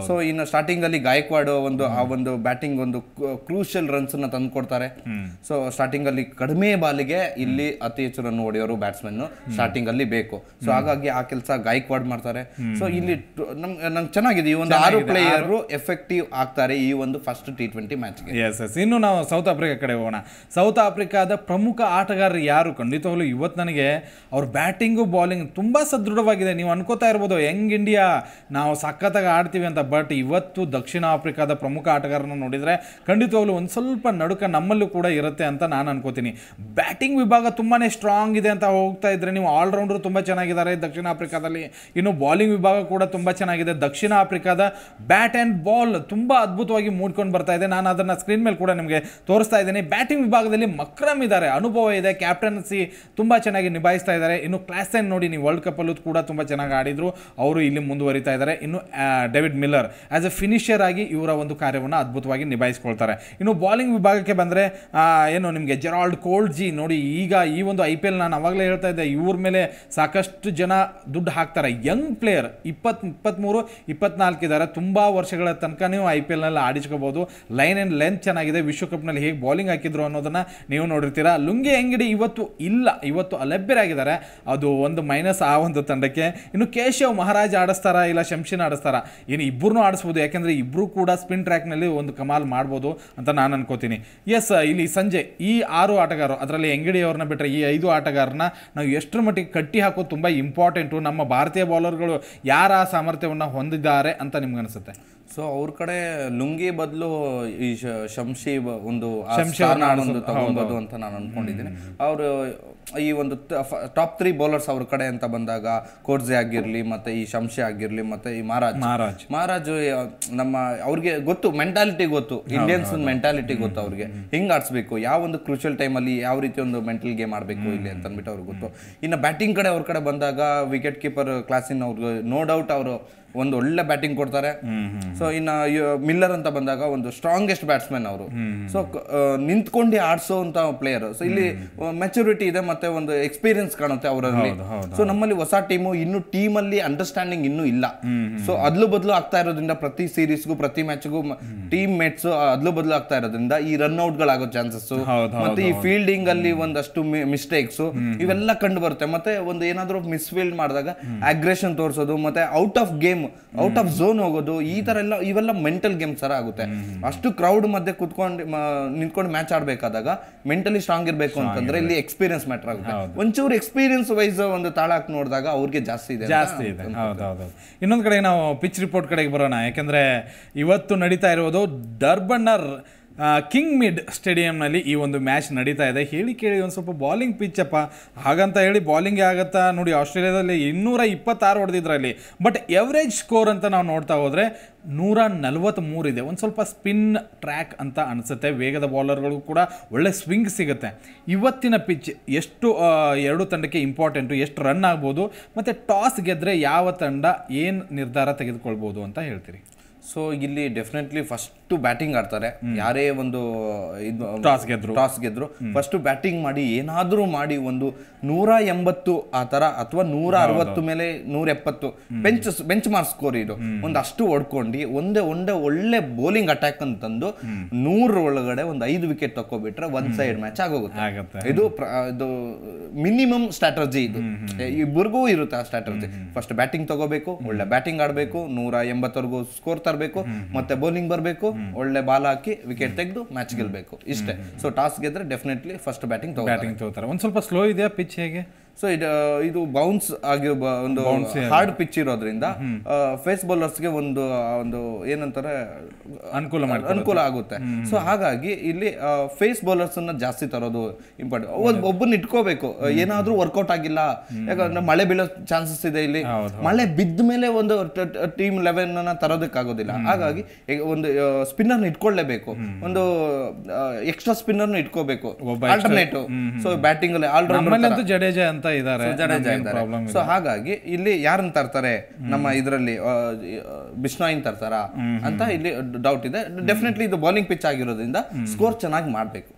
ಸೊ ಇನ್ನು ಸ್ಟಾರ್ಟಿಂಗ್ ಅಲ್ಲಿ ಗಾಯಕ್ವಾಡ್ ಒಂದು ಆ ಒಂದು ಬ್ಯಾಟಿಂಗ್ ಒಂದು ಕ್ರೂಷಿಯಲ್ ರನ್ಸ್ ಅನ್ನ ತಂದು ಕೊಡ್ತಾರೆ ಸೊ ಸ್ಟಾರ್ಟಿಂಗ್ ಅಲ್ಲಿ ಕಡಿಮೆ ಬಾಲಿಗೆ ಇಲ್ಲಿ ಅತಿ ಹೆಚ್ಚು ರನ್ ಹೊಡೆಯೋರು ಬ್ಯಾಟ್ಸ್ಮನ್ ಸ್ಟಾರ್ಟಿಂಗ್ ಅಲ್ಲಿ ಬೇಕು ಸೊ ಹಾಗಾಗಿ ಆ ಕೆಲಸ ಗಾಯಕ್ವಾಡ್ ಮಾಡ್ತಾರೆ ಸೊ ಇಲ್ಲಿ ನಂಗೆ ಚೆನ್ನಾಗಿದೆ ಈ ಒಂದು ಆರು ಪ್ಲೇಯರ್ ಎಫೆಕ್ಟಿವ್ ಆಗ್ತಾರೆ ಈ ಒಂದು ಫಸ್ಟ್ ಟಿ ಟ್ವೆಂಟಿ ಮ್ಯಾಚ್ ಎಸ್ ಎಸ್ ಇನ್ನು ನಾವು ಸೌತ್ ಆಫ್ರಿಕಾ ಕಡೆ ಹೋಗೋಣ ಸೌತ್ ಆಫ್ರಿಕಾದ ಪ್ರಮುಖ ಆಟಗಾರರು ಯಾರು ಖಂಡಿತವಾಗ್ಲೂ ಇವತ್ತು ನನಗೆ ಅವ್ರ ಬ್ಯಾಟಿಂಗು ಬಾಲಿಂಗ್ ತುಂಬಾ ಸದೃಢವಾಗಿ ಆಗಿದೆ ನೀವು ಅನ್ಕೋತಾ ಇರ್ಬೋದು ಯಂಗ್ ಇಂಡಿಯಾ ನಾವು ಸಖತ್ತಾಗಿ ಆಡ್ತೀವಿ ಅಂತ ಬಟ್ ಇವತ್ತು ದಕ್ಷಿಣ ಆಫ್ರಿಕಾದ ಪ್ರಮುಖ ಆಟಗಾರನ ನೋಡಿದರೆ ಖಂಡಿತವಾಗ್ಲೂ ಒಂದು ಸ್ವಲ್ಪ ನಡುಕ ನಮ್ಮಲ್ಲೂ ಕೂಡ ಇರುತ್ತೆ ಅಂತ ನಾನು ಅನ್ಕೋತೀನಿ ಬ್ಯಾಟಿಂಗ್ ವಿಭಾಗ ತುಂಬಾ ಸ್ಟ್ರಾಂಗ್ ಇದೆ ಅಂತ ಹೋಗ್ತಾ ಇದ್ರೆ ನೀವು ಆಲ್ರೌಂಡರ್ ತುಂಬ ಚೆನ್ನಾಗಿದ್ದಾರೆ ದಕ್ಷಿಣ ಆಫ್ರಿಕಾದಲ್ಲಿ ಇನ್ನು ಬಾಲಿಂಗ್ ವಿಭಾಗ ಕೂಡ ತುಂಬ ಚೆನ್ನಾಗಿದೆ ದಕ್ಷಿಣ ಆಫ್ರಿಕಾದ ಬ್ಯಾಟ್ ಆ್ಯಂಡ್ ಬಾಲ್ ತುಂಬ ಅದ್ಭುತವಾಗಿ ಮೂಡ್ಕೊಂಡು ಬರ್ತಾ ಇದೆ ನಾನು ಅದನ್ನು ಸ್ಕ್ರೀನ್ ಮೇಲೆ ಕೂಡ ನಿಮಗೆ ತೋರಿಸ್ತಾ ಇದ್ದೀನಿ ಬ್ಯಾಟಿಂಗ್ ವಿಭಾಗದಲ್ಲಿ ಮಕ್ರಮ್ ಇದ್ದಾರೆ ಅನುಭವ ಇದೆ ಕ್ಯಾಪ್ಟನ್ಸಿ ತುಂಬ ಚೆನ್ನಾಗಿ ನಿಭಾಯಿಸ್ತಾ ಇದ್ದಾರೆ ಇನ್ನು ಕ್ಲಾಸ್ ಟೆನ್ ನೋಡಿ ನೀವು ವರ್ಲ್ಡ್ ಕಪ್ ಕೂಡ ಕೂಡ ತುಂಬ ಚೆನ್ನಾಗಿ ಆಡಿದ್ರು ಅವರು ಇಲ್ಲಿ ಮುಂದುವರಿತಾ ಇದ್ದಾರೆ ಇನ್ನು David Miller as a finisher ಆಗಿ ಇವರ ಒಂದು ಕಾರ್ಯವನ್ನು ಅದ್ಭುತವಾಗಿ ನಿಭಾಯಿಸ್ಕೊಳ್ತಾರೆ ಇನ್ನು ಬೌಲಿಂಗ್ ವಿಭಾಗಕ್ಕೆ ಬಂದರೆ ಏನು ನಿಮಗೆ ಜೆರಾಲ್ಡ್ ಕೋಲ್ಡ್ ಜಿ ನೋಡಿ ಈಗ ಈ ಒಂದು ಐ ಪಿ ಎಲ್ ನಾನು ಅವಾಗಲೇ ಹೇಳ್ತಾ ಇದ್ದೆ ಇವ್ರ ಮೇಲೆ ಸಾಕಷ್ಟು ಜನ ದುಡ್ಡು ಹಾಕ್ತಾರೆ ಯಂಗ್ ಪ್ಲೇಯರ್ ಇಪ್ಪತ್ ಇಪ್ಪತ್ತ್ಮೂರು ಇಪ್ಪತ್ನಾಲ್ಕು ಇದ್ದಾರೆ ತುಂಬ ವರ್ಷಗಳ ತನಕ ನೀವು ಐ ಪಿ ಎಲ್ನಲ್ಲಿ ಆಡಿಸ್ಕೋಬೋದು ಲೈನ್ ಆ್ಯಂಡ್ ಲೆಂತ್ ಚೆನ್ನಾಗಿದೆ ವಿಶ್ವಕಪ್ನಲ್ಲಿ ಹೇಗೆ ಬೌಲಿಂಗ್ ಹಾಕಿದ್ರು ಅನ್ನೋದನ್ನು ನೀವು ನೋಡಿರ್ತೀರಾ ಲುಂಗಿ ಅಂಗಡಿ ಇವತ್ತು ಇಲ್ಲ ಇವತ್ತು ಅಲಭ್ಯರಾಗಿದ್ದಾರೆ ಅದು ಒಂದು ಮೈನಸ್ ಆ ಒಂದು ತಂಡ ತಂಡಕ್ಕೆ ಇನ್ನು ಕೇಶವ್ ಮಹಾರಾಜ್ ಆಡಿಸ್ತಾರ ಇಲ್ಲ ಶಂಶಿನ ಆಡಿಸ್ತಾರ ಏನು ಇಬ್ಬರನ್ನೂ ಆಡಿಸ್ಬೋದು ಯಾಕೆಂದರೆ ಇಬ್ಬರೂ ಕೂಡ ಸ್ಪಿನ್ ಟ್ರ್ಯಾಕ್ನಲ್ಲಿ ಒಂದು ಕಮಾಲ್ ಮಾಡ್ಬೋದು ಅಂತ ನಾನು ಅನ್ಕೋತೀನಿ ಎಸ್ ಇಲ್ಲಿ ಸಂಜೆ ಈ ಆರು ಆಟಗಾರರು ಅದರಲ್ಲಿ ಹೆಂಗಡಿ ಬಿಟ್ಟರೆ ಈ ಐದು ಆಟಗಾರನ ನಾವು ಎಷ್ಟರ ಮಟ್ಟಿಗೆ ಕಟ್ಟಿ ಹಾಕೋದು ತುಂಬ ಇಂಪಾರ್ಟೆಂಟು ನಮ್ಮ ಭಾರತೀಯ ಬೌಲರ್ಗಳು ಯಾರ ಸಾಮರ್ಥ್ಯವನ್ನು ಹೊಂದಿದ್ದಾರೆ ಅಂತ ಅನಿಸುತ್ತೆ ಸೊ ಅವ್ರ ಕಡೆ ಲುಂಗಿ ಬದಲು ಈ ಶಂಶಿ ಒಂದು ತಗೊಂಡ್ಬೋದು ಅಂತ ನಾನು ಅನ್ಕೊಂಡಿದ್ದೀನಿ ಅವರು ಈ ಒಂದು ಟಾಪ್ ತ್ರೀ ಬೌಲರ್ಸ್ ಅವ್ರ ಕಡೆ ಅಂತ ಬಂದಾಗ ಕೋರ್ಜೆ ಆಗಿರಲಿ ಮತ್ತೆ ಈ ಶಂಶೆ ಆಗಿರಲಿ ಮತ್ತೆ ಈ ಮಹಾರಾಜ್ ಮಹಾರಾಜ್ ಮಹಾರಾಜ್ ನಮ್ಮ ಅವ್ರಿಗೆ ಗೊತ್ತು ಮೆಂಟಾಲಿಟಿ ಗೊತ್ತು ಇಂಡಿಯನ್ಸ್ ಮೆಂಟಾಲಿಟಿ ಗೊತ್ತು ಅವ್ರಿಗೆ ಹಿಂಗೆ ಆಡಿಸ್ಬೇಕು ಯಾವ ಒಂದು ಕ್ರೂಷಿಯಲ್ ಟೈಮಲ್ಲಿ ಯಾವ ರೀತಿ ಒಂದು ಮೆಂಟಲ್ ಗೇಮ್ ಆಡಬೇಕು ಇಲ್ಲಿ ಅಂತ ಅಂದ್ಬಿಟ್ಟು ಅವ್ರಿಗೆ ಗೊತ್ತು ಇನ್ನು ಬ್ಯಾಟಿಂಗ್ ಕಡೆ ಅವ್ರ ಕಡೆ ಬಂದಾಗ ವಿಕೆಟ್ ಕೀಪರ್ ಕ್ಲಾಸಿನ ಅವ್ರಿಗೆ ನೋ ಡೌಟ್ ಅವರು ಒಂದು ಒಳ್ಳೆ ಬ್ಯಾಟಿಂಗ್ ಕೊಡ್ತಾರೆ ಸೊ ಇನ್ನು ಮಿಲ್ಲರ್ ಅಂತ ಬಂದಾಗ ಒಂದು ಸ್ಟ್ರಾಂಗೆಸ್ಟ್ ಬ್ಯಾಟ್ಸ್ಮನ್ ಅವರು ಸೊ ನಿಂತ್ಕೊಂಡು ಆಡಿಸೋ ಅಂತ ಪ್ಲೇಯರ್ ಸೊ ಇಲ್ಲಿ ಮೆಚುರಿಟಿ ಇದೆ ಮತ್ತೆ ಒಂದು ಎಕ್ಸ್ಪೀರಿಯನ್ಸ್ ಕಾಣುತ್ತೆ ಅವರಲ್ಲಿ ಸೊ ನಮ್ಮಲ್ಲಿ ಹೊಸ ಟೀಮು ಇನ್ನು ಟೀಮ್ ಅಲ್ಲಿ ಅಂಡರ್ಸ್ಟ್ಯಾಂಡಿಂಗ್ ಇನ್ನು ಇಲ್ಲ ಸೊ ಅದ್ಲು ಬದಲು ಆಗ್ತಾ ಇರೋದ್ರಿಂದ ಪ್ರತಿ ಸೀರೀಸ್ಗೂ ಪ್ರತಿ ಮ್ಯಾಚ್ಗೂ ಟೀಮ್ ಮೇಟ್ಸ್ ಅದ್ಲು ಬದಲು ಆಗ್ತಾ ಇರೋದ್ರಿಂದ ಈ ರನ್ಔಟ್ ಗಳಾಗೋ ಚಾನ್ಸಸ್ ಮತ್ತೆ ಈ ಫೀಲ್ಡಿಂಗ್ ಅಲ್ಲಿ ಒಂದಷ್ಟು ಮಿಸ್ಟೇಕ್ಸ್ ಇವೆಲ್ಲ ಕಂಡು ಬರುತ್ತೆ ಮತ್ತೆ ಒಂದು ಏನಾದ್ರು ಮಿಸ್ಫೀಲ್ಡ್ ಮಾಡಿದಾಗ ಅಗ್ರೆಷನ್ ತೋರಿಸೋದು ಮತ್ತೆ out of game out of zone ಹೋಗೋದು ಈ ತರ ಎಲ್ಲ ಇವೆಲ್ಲ ಮೆಂಟಲ್ ಗೇಮ್ಸ್ ತರ ಆಗುತ್ತೆ ಅಷ್ಟು ಕ್ರೌಡ್ ಮಧ್ಯೆ ಕುತ್ಕೊಂಡು ನಿಂತ್ಕೊಂಡು ಮ್ಯಾಚ್ ಆಡ್ಬೇಕಾದಾಗ ಮೆಂಟಲಿ ಸ್ಟ್ರಾಂಗ್ ಇರಬೇಕು ಅಂತಂದ್ರೆ ಇಲ್ಲಿ ಎಕ್ಸ್ಪೀರಿಯನ್ಸ್ ಮ್ಯಾಟರ್ ಆಗುತ್ತೆ ಒಂಚೂರು ಎಕ್ಸ್ಪೀರಿಯನ್ಸ್ ವೈಸ್ ಒಂದು ತಾಳ ಹಾಕಿ ನೋಡಿದಾಗ ಅವ್ರಿಗೆ ಜಾಸ್ತಿ ಇದೆ ಜಾಸ್ತಿ ಇದೆ ಹೌದು ಕಡೆ ನಾವು ಪಿಚ್ ರಿಪೋರ್ಟ್ ಕಡೆಗೆ ಬರೋಣ ಯಾಕಂದ್ರೆ ಇವತ್ತು ನಡೀತಾ ಇರೋದು ಡರ್ಬನ್ನ ಕಿಂಗ್ ಮಿಡ್ ಸ್ಟೇಡಿಯಂನಲ್ಲಿ ಈ ಒಂದು ಮ್ಯಾಚ್ ನಡೀತಾ ಇದೆ ಹೇಳಿ ಕೇಳಿ ಒಂದು ಸ್ವಲ್ಪ ಬಾಲಿಂಗ್ ಪಿಚ್ಚಪ್ಪ ಹಾಗಂತ ಹೇಳಿ ಬಾಲಿಂಗ್ ಆಗುತ್ತಾ ನೋಡಿ ಆಸ್ಟ್ರೇಲಿಯಾದಲ್ಲಿ ಇನ್ನೂರ ಇಪ್ಪತ್ತಾರು ಹೊಡೆದಿದ್ರಲ್ಲಿ ಬಟ್ ಎವ್ರೇಜ್ ಸ್ಕೋರ್ ಅಂತ ನಾವು ನೋಡ್ತಾ ಹೋದರೆ ನೂರ ನಲ್ವತ್ತ್ಮೂರು ಇದೆ ಒಂದು ಸ್ವಲ್ಪ ಸ್ಪಿನ್ ಟ್ರ್ಯಾಕ್ ಅಂತ ಅನಿಸುತ್ತೆ ವೇಗದ ಬಾಲರ್ಗಳು ಕೂಡ ಒಳ್ಳೆ ಸ್ವಿಂಗ್ ಸಿಗುತ್ತೆ ಇವತ್ತಿನ ಪಿಚ್ ಎಷ್ಟು ಎರಡು ತಂಡಕ್ಕೆ ಇಂಪಾರ್ಟೆಂಟು ಎಷ್ಟು ರನ್ ಆಗ್ಬೋದು ಮತ್ತು ಟಾಸ್ ಗೆದ್ದರೆ ಯಾವ ತಂಡ ಏನು ನಿರ್ಧಾರ ತೆಗೆದುಕೊಳ್ಬೋದು ಅಂತ ಹೇಳ್ತೀರಿ ಸೊ ಇಲ್ಲಿ ಡೆಫಿನೆಟ್ಲಿ ಫಸ್ಟ್ ಬ್ಯಾಟಿಂಗ್ ಆಡ್ತಾರೆ ಯಾರೇ ಒಂದು ಟಾಸ್ ಗೆದ್ರು ಟಾಸ್ ಗೆದ್ರು ಫಸ್ಟ್ ಬ್ಯಾಟಿಂಗ್ ಮಾಡಿ ಏನಾದರೂ ಮಾಡಿ ಒಂದು ನೂರ ಎಂಬತ್ತು ಆ ತರ ಅಥವಾ ನೂರ ಅರವತ್ತು ಮೇಲೆ ನೂರ ಎಪ್ಪತ್ತು ಬೆಂಚ್ ಬೆಂಚ್ ಮಾರ್ಕ್ ಸ್ಕೋರ್ ಇದು ಒಂದು ಅಷ್ಟು ಹೊಡ್ಕೊಂಡು ಒಂದೇ ಒಂದೇ ಒಳ್ಳೆ ಬೌಲಿಂಗ್ ಅಟ್ಯಾಕ್ ಅಂತಂದು ನೂರ ಒಳಗಡೆ ಒಂದು ಐದು ವಿಕೆಟ್ ಬಿಟ್ರೆ ಒಂದ್ ಸೈಡ್ ಮ್ಯಾಚ್ ಆಗೋಗುತ್ತೆ ಇದು ಇದು ಮಿನಿಮಮ್ ಸ್ಟ್ರಾಟಜಿ ಇದು ಇಬ್ಬರಿಗೂ ಇರುತ್ತೆ ಆ ಸ್ಟ್ರಾಟಜಿ ಫಸ್ಟ್ ಬ್ಯಾಟಿಂಗ್ ತಗೋಬೇಕು ಒಳ್ಳೆ ಬ್ಯಾಟಿಂಗ್ ಆಡಬೇಕು ನೂರ ಎಂಬತ್ತವರೆಗೂ ಸ್ಕೋರ್ ಬೇಕು ಮತ್ತೆ ಬೌಲಿಂಗ್ ಬರಬೇಕು ಒಳ್ಳೆ ಬಾಲ್ ಹಾಕಿ ವಿಕೆಟ್ ತೆಗೆದು ಮ್ಯಾಚ್ ಗೆಲ್ಲಬೇಕು ಇಷ್ಟೇ ಸೊ ಟಾಸ್ ಗೆದ್ರೆ ಡೆಫಿನೆಟ್ಲಿ ಫಸ್ಟ್ ಬ್ಯಾಟಿಂಗ್ ಬ್ಯಾಟಿಂಗ್ ತಗೋತಾರೆ ಒಂದು ಸ್ವಲ್ಪ ಸ್ಲೋ ಇದೆಯಾ ಪಿಚ್ ಹೇಗೆ ಸೊ ಇದು ಇದು ಬೌನ್ಸ್ ಆಗಿ ಒಂದು ಹಾರ್ಡ್ ಪಿಚ್ ಇರೋದ್ರಿಂದ ಫೇಸ್ ಬೌಲರ್ಸ್ಗೆ ಒಂದು ಒಂದು ಏನಂತಾರೆ ಅನುಕೂಲ ಅನುಕೂಲ ಆಗುತ್ತೆ ಸೊ ಹಾಗಾಗಿ ಇಲ್ಲಿ ಫೇಸ್ ಬೌಲರ್ಸ್ ಅನ್ನ ಜಾಸ್ತಿ ತರೋದು ಇಂಪಾರ್ಟೆಂಟ್ ಒಬ್ಬನ ಇಟ್ಕೋಬೇಕು ಏನಾದ್ರೂ ವರ್ಕೌಟ್ ಆಗಿಲ್ಲ ಯಾಕಂದ್ರೆ ಮಳೆ ಬೀಳೋ ಚಾನ್ಸಸ್ ಇದೆ ಇಲ್ಲಿ ಮಳೆ ಬಿದ್ದ ಮೇಲೆ ಒಂದು ಟೀಮ್ ಲೆವೆನ್ ಅನ್ನ ತರೋದಕ್ಕಾಗೋದಿಲ್ಲ ಹಾಗಾಗಿ ಒಂದು ಸ್ಪಿನ್ನರ್ ಇಟ್ಕೊಳ್ಳೇಬೇಕು ಒಂದು ಎಕ್ಸ್ಟ್ರಾ ಸ್ಪಿನ್ನರ್ ಇಟ್ಕೋಬೇಕು ಆಲ್ಟರ್ನೇಟಿವ್ ಸೊ ಬ್ಯಾಟಿಂಗ್ ಅಲ್ಲಿ ಆಲ್ರೌಂಡರ್ ಜಡೇಜಾ ಅಂತ ಇದ್ದಾರೆ ಜಡೇಜಾ ಇದ್ದಾರೆ ಸೊ ಹಾಗಾಗಿ ಇಲ್ಲಿ ಯಾರನ್ನ ತರ್ತಾರೆ ನಮ್ಮ ಇದರಲ್ಲಿ ಬಿಷ್ಣಾಯಿನ್ ತರ್ತಾರ ಅಂತ ಇಲ್ಲಿ ಡೌಟ್ ಇದೆ ಡೆಫಿನೆಟ್ಲಿ ಇದು ಬೌಲಿಂಗ್ ಪಿಚ್ ಆಗಿರೋದ್ರಿಂದ ಸ್ಕೋರ್ ಚೆನ್ನಾಗಿ ಮಾಡಬೇಕು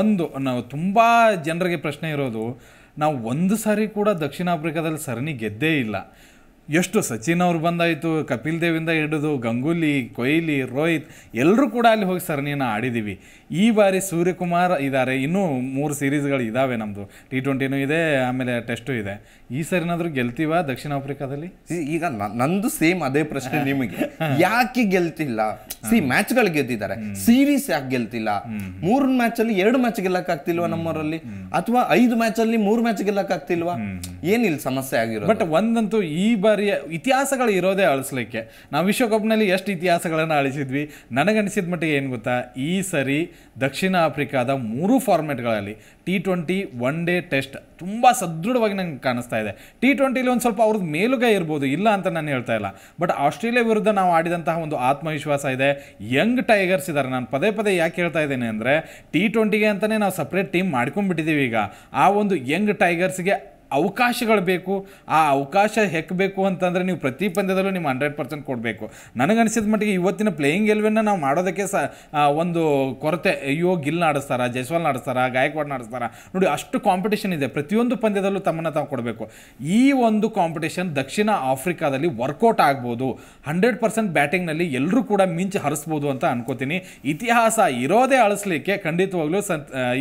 ಒಂದು ನಾವು ತುಂಬಾ ಜನರಿಗೆ ಪ್ರಶ್ನೆ ಇರೋದು ನಾವು ಒಂದು ಸಾರಿ ಕೂಡ ದಕ್ಷಿಣ ಆಫ್ರಿಕಾದಲ್ಲಿ ಸರಣಿ ಗೆದ್ದೇ ಇಲ್ಲ ಎಷ್ಟು ಸಚಿನ್ ಅವ್ರು ಬಂದಾಯಿತು ಕಪಿಲ್ ದೇವಿಂದ ಹಿಡಿದು ಗಂಗೂಲಿ ಕೊಹ್ಲಿ ರೋಹಿತ್ ಎಲ್ಲರೂ ಕೂಡ ಅಲ್ಲಿ ಹೋಗಿ ಸರಣಿಯನ್ನು ಆಡಿದ್ದೀವಿ ಈ ಬಾರಿ ಸೂರ್ಯಕುಮಾರ್ ಇದ್ದಾರೆ ಇನ್ನೂ ಮೂರು ಸೀರೀಸ್ಗಳು ಇದ್ದಾವೆ ನಮ್ಮದು ಟಿ ಟ್ವೆಂಟಿನೂ ಇದೆ ಆಮೇಲೆ ಟೆಸ್ಟು ಇದೆ ಈ ಸರಿನಾದರೂ ಗೆಲ್ತೀವ ದಕ್ಷಿಣ ಆಫ್ರಿಕಾದಲ್ಲಿ ಈಗ ನಂದು ಸೇಮ್ ಅದೇ ಪ್ರಶ್ನೆ ನಿಮಗೆ ಯಾಕೆ ಗೆಲ್ತಿಲ್ಲ ಸಿ ಮ್ಯಾಚ್ಗಳು ಗೆದ್ದಿದ್ದಾರೆ ಸೀರೀಸ್ ಯಾಕೆ ಗೆಲ್ತಿಲ್ಲ ಮೂರು ಮ್ಯಾಚಲ್ಲಿ ಎರಡು ಮ್ಯಾಚ್ ಗೆಲ್ಲಕ್ ಆಗ್ತಿಲ್ವಾ ಅಥವಾ ಐದು ಮ್ಯಾಚಲ್ಲಿ ಮೂರು ಮ್ಯಾಚ್ ಗೆಲ್ಲಕ್ ಆಗ್ತಿಲ್ವಾ ಏನಿಲ್ಲ ಸಮಸ್ಯೆ ಆಗಿರೋ ಬಟ್ ಒಂದಂತೂ ಈ ಬಾರಿಯ ಇತಿಹಾಸಗಳು ಇರೋದೇ ಅಳಿಸ್ಲಿಕ್ಕೆ ನಾವು ನಲ್ಲಿ ಎಷ್ಟು ಇತಿಹಾಸಗಳನ್ನು ಅಳಿಸಿದ್ವಿ ನನಗನಿಸಿದ ಮಟ್ಟಿಗೆ ಏನು ಗೊತ್ತಾ ಈ ಸರಿ ದಕ್ಷಿಣ ಆಫ್ರಿಕಾದ ಮೂರು ಫಾರ್ಮ್ಯಾಟ್ಗಳಲ್ಲಿ T twenty one day test ತುಂಬ ಸದೃಢವಾಗಿ ನಂಗೆ ಕಾಣಿಸ್ತಾ ಇದೆ ಟಿ ಟ್ವೆಂಟಿಲಿ ಒಂದು ಸ್ವಲ್ಪ ಅವ್ರದ್ದು ಮೇಲುಗೈ ಇರ್ಬೋದು ಇಲ್ಲ ಅಂತ ನಾನು ಹೇಳ್ತಾ ಇಲ್ಲ ಬಟ್ ಆಸ್ಟ್ರೇಲಿಯಾ ವಿರುದ್ಧ ನಾವು ಆಡಿದಂತಹ ಒಂದು ಆತ್ಮವಿಶ್ವಾಸ ಇದೆ ಯಂಗ್ ಟೈಗರ್ಸ್ ಇದ್ದಾರೆ ನಾನು ಪದೇ ಪದೇ ಯಾಕೆ ಹೇಳ್ತಾ ಇದ್ದೇನೆ ಅಂದರೆ ಟಿ ಟ್ವೆಂಟಿಗೆ ಅಂತಲೇ ನಾವು ಸಪ್ರೇಟ್ ಟೀಮ್ ಮಾಡ್ಕೊಂಡ್ಬಿಟ್ಟಿದ್ದೀವಿ ಈಗ ಆ ಒಂದು ಯಂಗ್ ಟೈಗರ್ಸ್ಗೆ ಅವಕಾಶಗಳು ಬೇಕು ಆ ಅವಕಾಶ ಹೆಕ್ಕಬೇಕು ಅಂತಂದರೆ ನೀವು ಪ್ರತಿ ಪಂದ್ಯದಲ್ಲೂ ನಿಮ್ಮ ಹಂಡ್ರೆಡ್ ಪರ್ಸೆಂಟ್ ಕೊಡಬೇಕು ನನಗನ್ಸಿದ ಮಟ್ಟಿಗೆ ಇವತ್ತಿನ ಪ್ಲೇಯಿಂಗ್ ಎಲ್ವೆನ್ನ ನಾವು ಮಾಡೋದಕ್ಕೆ ಸ ಒಂದು ಕೊರತೆ ಅಯ್ಯೋ ಗಿಲ್ ಆಡಿಸ್ತಾರ ಜೈಸ್ವಾಲ್ ಆಡಿಸ್ತಾರ ಗಾಯಕ್ವಾಡ್ ಆಡಿಸ್ತಾರ ನೋಡಿ ಅಷ್ಟು ಕಾಂಪಿಟೇಷನ್ ಇದೆ ಪ್ರತಿಯೊಂದು ಪಂದ್ಯದಲ್ಲೂ ತಮ್ಮನ್ನು ತಾವು ಕೊಡಬೇಕು ಈ ಒಂದು ಕಾಂಪಿಟೇಷನ್ ದಕ್ಷಿಣ ಆಫ್ರಿಕಾದಲ್ಲಿ ವರ್ಕೌಟ್ ಆಗ್ಬೋದು ಹಂಡ್ರೆಡ್ ಪರ್ಸೆಂಟ್ ಬ್ಯಾಟಿಂಗ್ನಲ್ಲಿ ಎಲ್ಲರೂ ಕೂಡ ಮಿಂಚು ಹರಿಸ್ಬೋದು ಅಂತ ಅನ್ಕೋತೀನಿ ಇತಿಹಾಸ ಇರೋದೇ ಅಳಿಸ್ಲಿಕ್ಕೆ ಖಂಡಿತವಾಗ್ಲೂ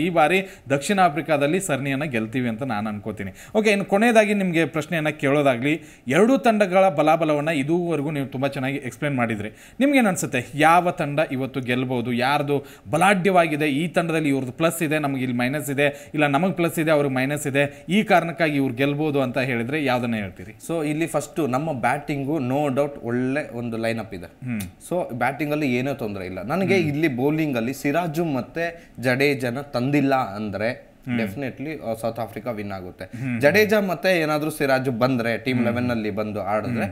ಈ ಬಾರಿ ದಕ್ಷಿಣ ಆಫ್ರಿಕಾದಲ್ಲಿ ಸರಣಿಯನ್ನು ಗೆಲ್ತೀವಿ ಅಂತ ನಾನು ಅನ್ಕೋತೀನಿ ಓಕೆ ಇನ್ನು ಕೊನೆಯದಾಗಿ ನಿಮಗೆ ಪ್ರಶ್ನೆಯನ್ನು ಕೇಳೋದಾಗಲಿ ಎರಡೂ ತಂಡಗಳ ಬಲಾಬಲವನ್ನು ಇದುವರೆಗೂ ನೀವು ತುಂಬ ಚೆನ್ನಾಗಿ ಎಕ್ಸ್ಪ್ಲೇನ್ ಮಾಡಿದ್ರಿ ನಿಮ್ಗೇನು ಅನಿಸುತ್ತೆ ಯಾವ ತಂಡ ಇವತ್ತು ಗೆಲ್ಬೋದು ಯಾರ್ದು ಬಲಾಢ್ಯವಾಗಿದೆ ಈ ತಂಡದಲ್ಲಿ ಇವ್ರದ್ದು ಪ್ಲಸ್ ಇದೆ ನಮಗೆ ಇಲ್ಲಿ ಮೈನಸ್ ಇದೆ ಇಲ್ಲ ನಮಗೆ ಪ್ಲಸ್ ಇದೆ ಅವ್ರಿಗೆ ಮೈನಸ್ ಇದೆ ಈ ಕಾರಣಕ್ಕಾಗಿ ಇವ್ರು ಗೆಲ್ಬೋದು ಅಂತ ಹೇಳಿದರೆ ಯಾವುದನ್ನು ಹೇಳ್ತೀರಿ ಸೊ ಇಲ್ಲಿ ಫಸ್ಟು ನಮ್ಮ ಬ್ಯಾಟಿಂಗು ನೋ ಡೌಟ್ ಒಳ್ಳೆ ಒಂದು ಲೈನ್ ಅಪ್ ಇದೆ ಸೊ ಬ್ಯಾಟಿಂಗಲ್ಲಿ ಏನೂ ತೊಂದರೆ ಇಲ್ಲ ನನಗೆ ಇಲ್ಲಿ ಬೌಲಿಂಗಲ್ಲಿ ಸಿರಾಜು ಮತ್ತು ಜಡೇಜನ ತಂದಿಲ್ಲ ಅಂದರೆ ಡೆಫಿನೆಟ್ಲಿ ಸೌತ್ ಆಫ್ರಿಕಾ ವಿನ್ ಆಗುತ್ತೆ ಜಡೇಜಾ ಮತ್ತೆ ಏನಾದರೂ ಸಿರಾಜ್ ಬಂದ್ರೆ ಟೀಮ್ ಲೆವೆನ್ ಅಲ್ಲಿ ಬಂದು ಆಡಿದ್ರೆ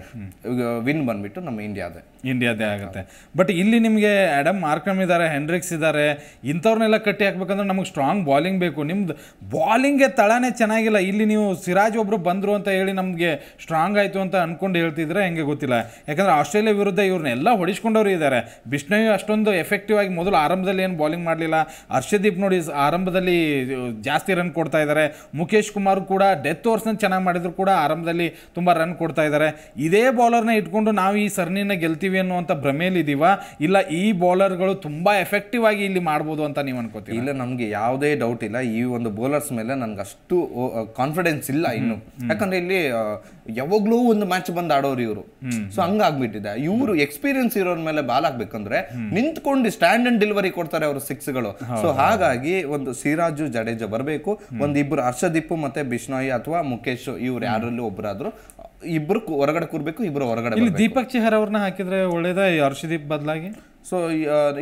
ವಿನ್ ಬಂದ್ಬಿಟ್ಟು ನಮ್ಮ ಇಂಡಿಯಾದೇ ಇಂಡಿಯಾದೇ ಆಗುತ್ತೆ ಬಟ್ ಇಲ್ಲಿ ನಿಮಗೆ ಆ್ಯಡಮ್ ಮಾರ್ಕಮ್ ಇದ್ದಾರೆ ಹೆನ್ರಿಕ್ಸ್ ಇದ್ದಾರೆ ಇಂಥವ್ರನ್ನೆಲ್ಲ ಕಟ್ಟಿ ಹಾಕ್ಬೇಕಂದ್ರೆ ನಮಗೆ ಸ್ಟ್ರಾಂಗ್ ಬಾಲಿಂಗ್ ಬೇಕು ನಿಮ್ದು ಬಾಲಿಂಗ್ಗೆ ತಳನೇ ಚೆನ್ನಾಗಿಲ್ಲ ಇಲ್ಲಿ ನೀವು ಸಿರಾಜ್ ಒಬ್ಬರು ಬಂದರು ಅಂತ ಹೇಳಿ ನಮಗೆ ಸ್ಟ್ರಾಂಗ್ ಆಯಿತು ಅಂತ ಅಂದ್ಕೊಂಡು ಹೇಳ್ತಿದ್ರೆ ಹೆಂಗೆ ಗೊತ್ತಿಲ್ಲ ಯಾಕಂದರೆ ಆಸ್ಟ್ರೇಲಿಯಾ ವಿರುದ್ಧ ಇವ್ರನ್ನೆಲ್ಲ ಹೊಡಿಸ್ಕೊಂಡವ್ರು ಇದ್ದಾರೆ ಬಿಷ್ಣಯು ಅಷ್ಟೊಂದು ಎಫೆಕ್ಟಿವ್ ಆಗಿ ಮೊದಲು ಆರಂಭದಲ್ಲಿ ಏನು ಬಾಲಿಂಗ್ ಮಾಡಲಿಲ್ಲ ಹರ್ಷದೀಪ್ ನೋಡಿ ಆರಂಭದಲ್ಲಿ ಜಾಸ್ತಿ ರನ್ ಕೊಡ್ತಾ ಇದ್ದಾರೆ ಮುಖೇಶ್ ಕುಮಾರ್ ಕೂಡ ಡೆತ್ ಓವರ್ಸ್ನ ಚೆನ್ನಾಗಿ ಮಾಡಿದ್ರು ಕೂಡ ಆರಂಭದಲ್ಲಿ ತುಂಬ ರನ್ ಕೊಡ್ತಾ ಇದ್ದಾರೆ ಇದೇ ಬಾಲರ್ನ ಇಟ್ಕೊಂಡು ನಾವು ಈ ಸರಣಿನ ಗೆಲ್ತೀವಿ ಮಾಡ್ತೀವಿ ಅನ್ನುವಂಥ ಇಲ್ಲ ಈ ಬೌಲರ್ಗಳು ತುಂಬ ಎಫೆಕ್ಟಿವ್ ಆಗಿ ಇಲ್ಲಿ ಮಾಡ್ಬೋದು ಅಂತ ನೀವು ಅನ್ಕೋತೀವಿ ಇಲ್ಲ ನಮಗೆ ಯಾವುದೇ ಡೌಟ್ ಇಲ್ಲ ಈ ಒಂದು ಬೌಲರ್ಸ್ ಮೇಲೆ ನನಗೆ ಅಷ್ಟು ಕಾನ್ಫಿಡೆನ್ಸ್ ಇಲ್ಲ ಇನ್ನು ಯಾಕಂದ್ರೆ ಇಲ್ಲಿ ಯಾವಾಗ್ಲೂ ಒಂದು ಮ್ಯಾಚ್ ಬಂದ್ ಆಡೋರು ಇವರು ಸೊ ಹಂಗಾಗ್ಬಿಟ್ಟಿದೆ ಇವರು ಎಕ್ಸ್ಪೀರಿಯನ್ಸ್ ಇರೋರ್ ಮೇಲೆ ಬಾಲ್ ಹಾಕ್ಬೇಕಂದ್ರೆ ನಿಂತ್ಕೊಂಡು ಸ್ಟ್ಯಾಂಡ್ ಅಂಡ್ ಡೆಲಿವರಿ ಕೊಡ್ತಾರೆ ಅವರು ಸಿಕ್ಸ್ ಗಳು ಸೊ ಹಾಗಾಗಿ ಒಂದು ಸಿರಾಜು ಜಡೇಜಾ ಬರಬೇಕು ಒಂದ್ ಇಬ್ರು ಹರ್ಷದೀಪು ಮತ್ತೆ ಬಿಷ್ಣೋಯಿ ಅಥವಾ ಮುಖೇಶ್ ಇವ್ರು ಯಾರಲ್ಲೂ ಒಬ್ಬರಾದ್ರು ಇಬ್ರು ಹೊರಗಡೆ ಕೂರ್ಬೇಕು ಇಬ್ರು ಹೊರಗಡೆ ದೀಪಕ್ ಚಿಹರ್ ಅವ್ರನ್ನ ಹಾಕಿದ್ರೆ ಒಳ್ಳೇದ ಹರ್ಷದೀಪ್ ಬದಲಾಗಿ ಸೊ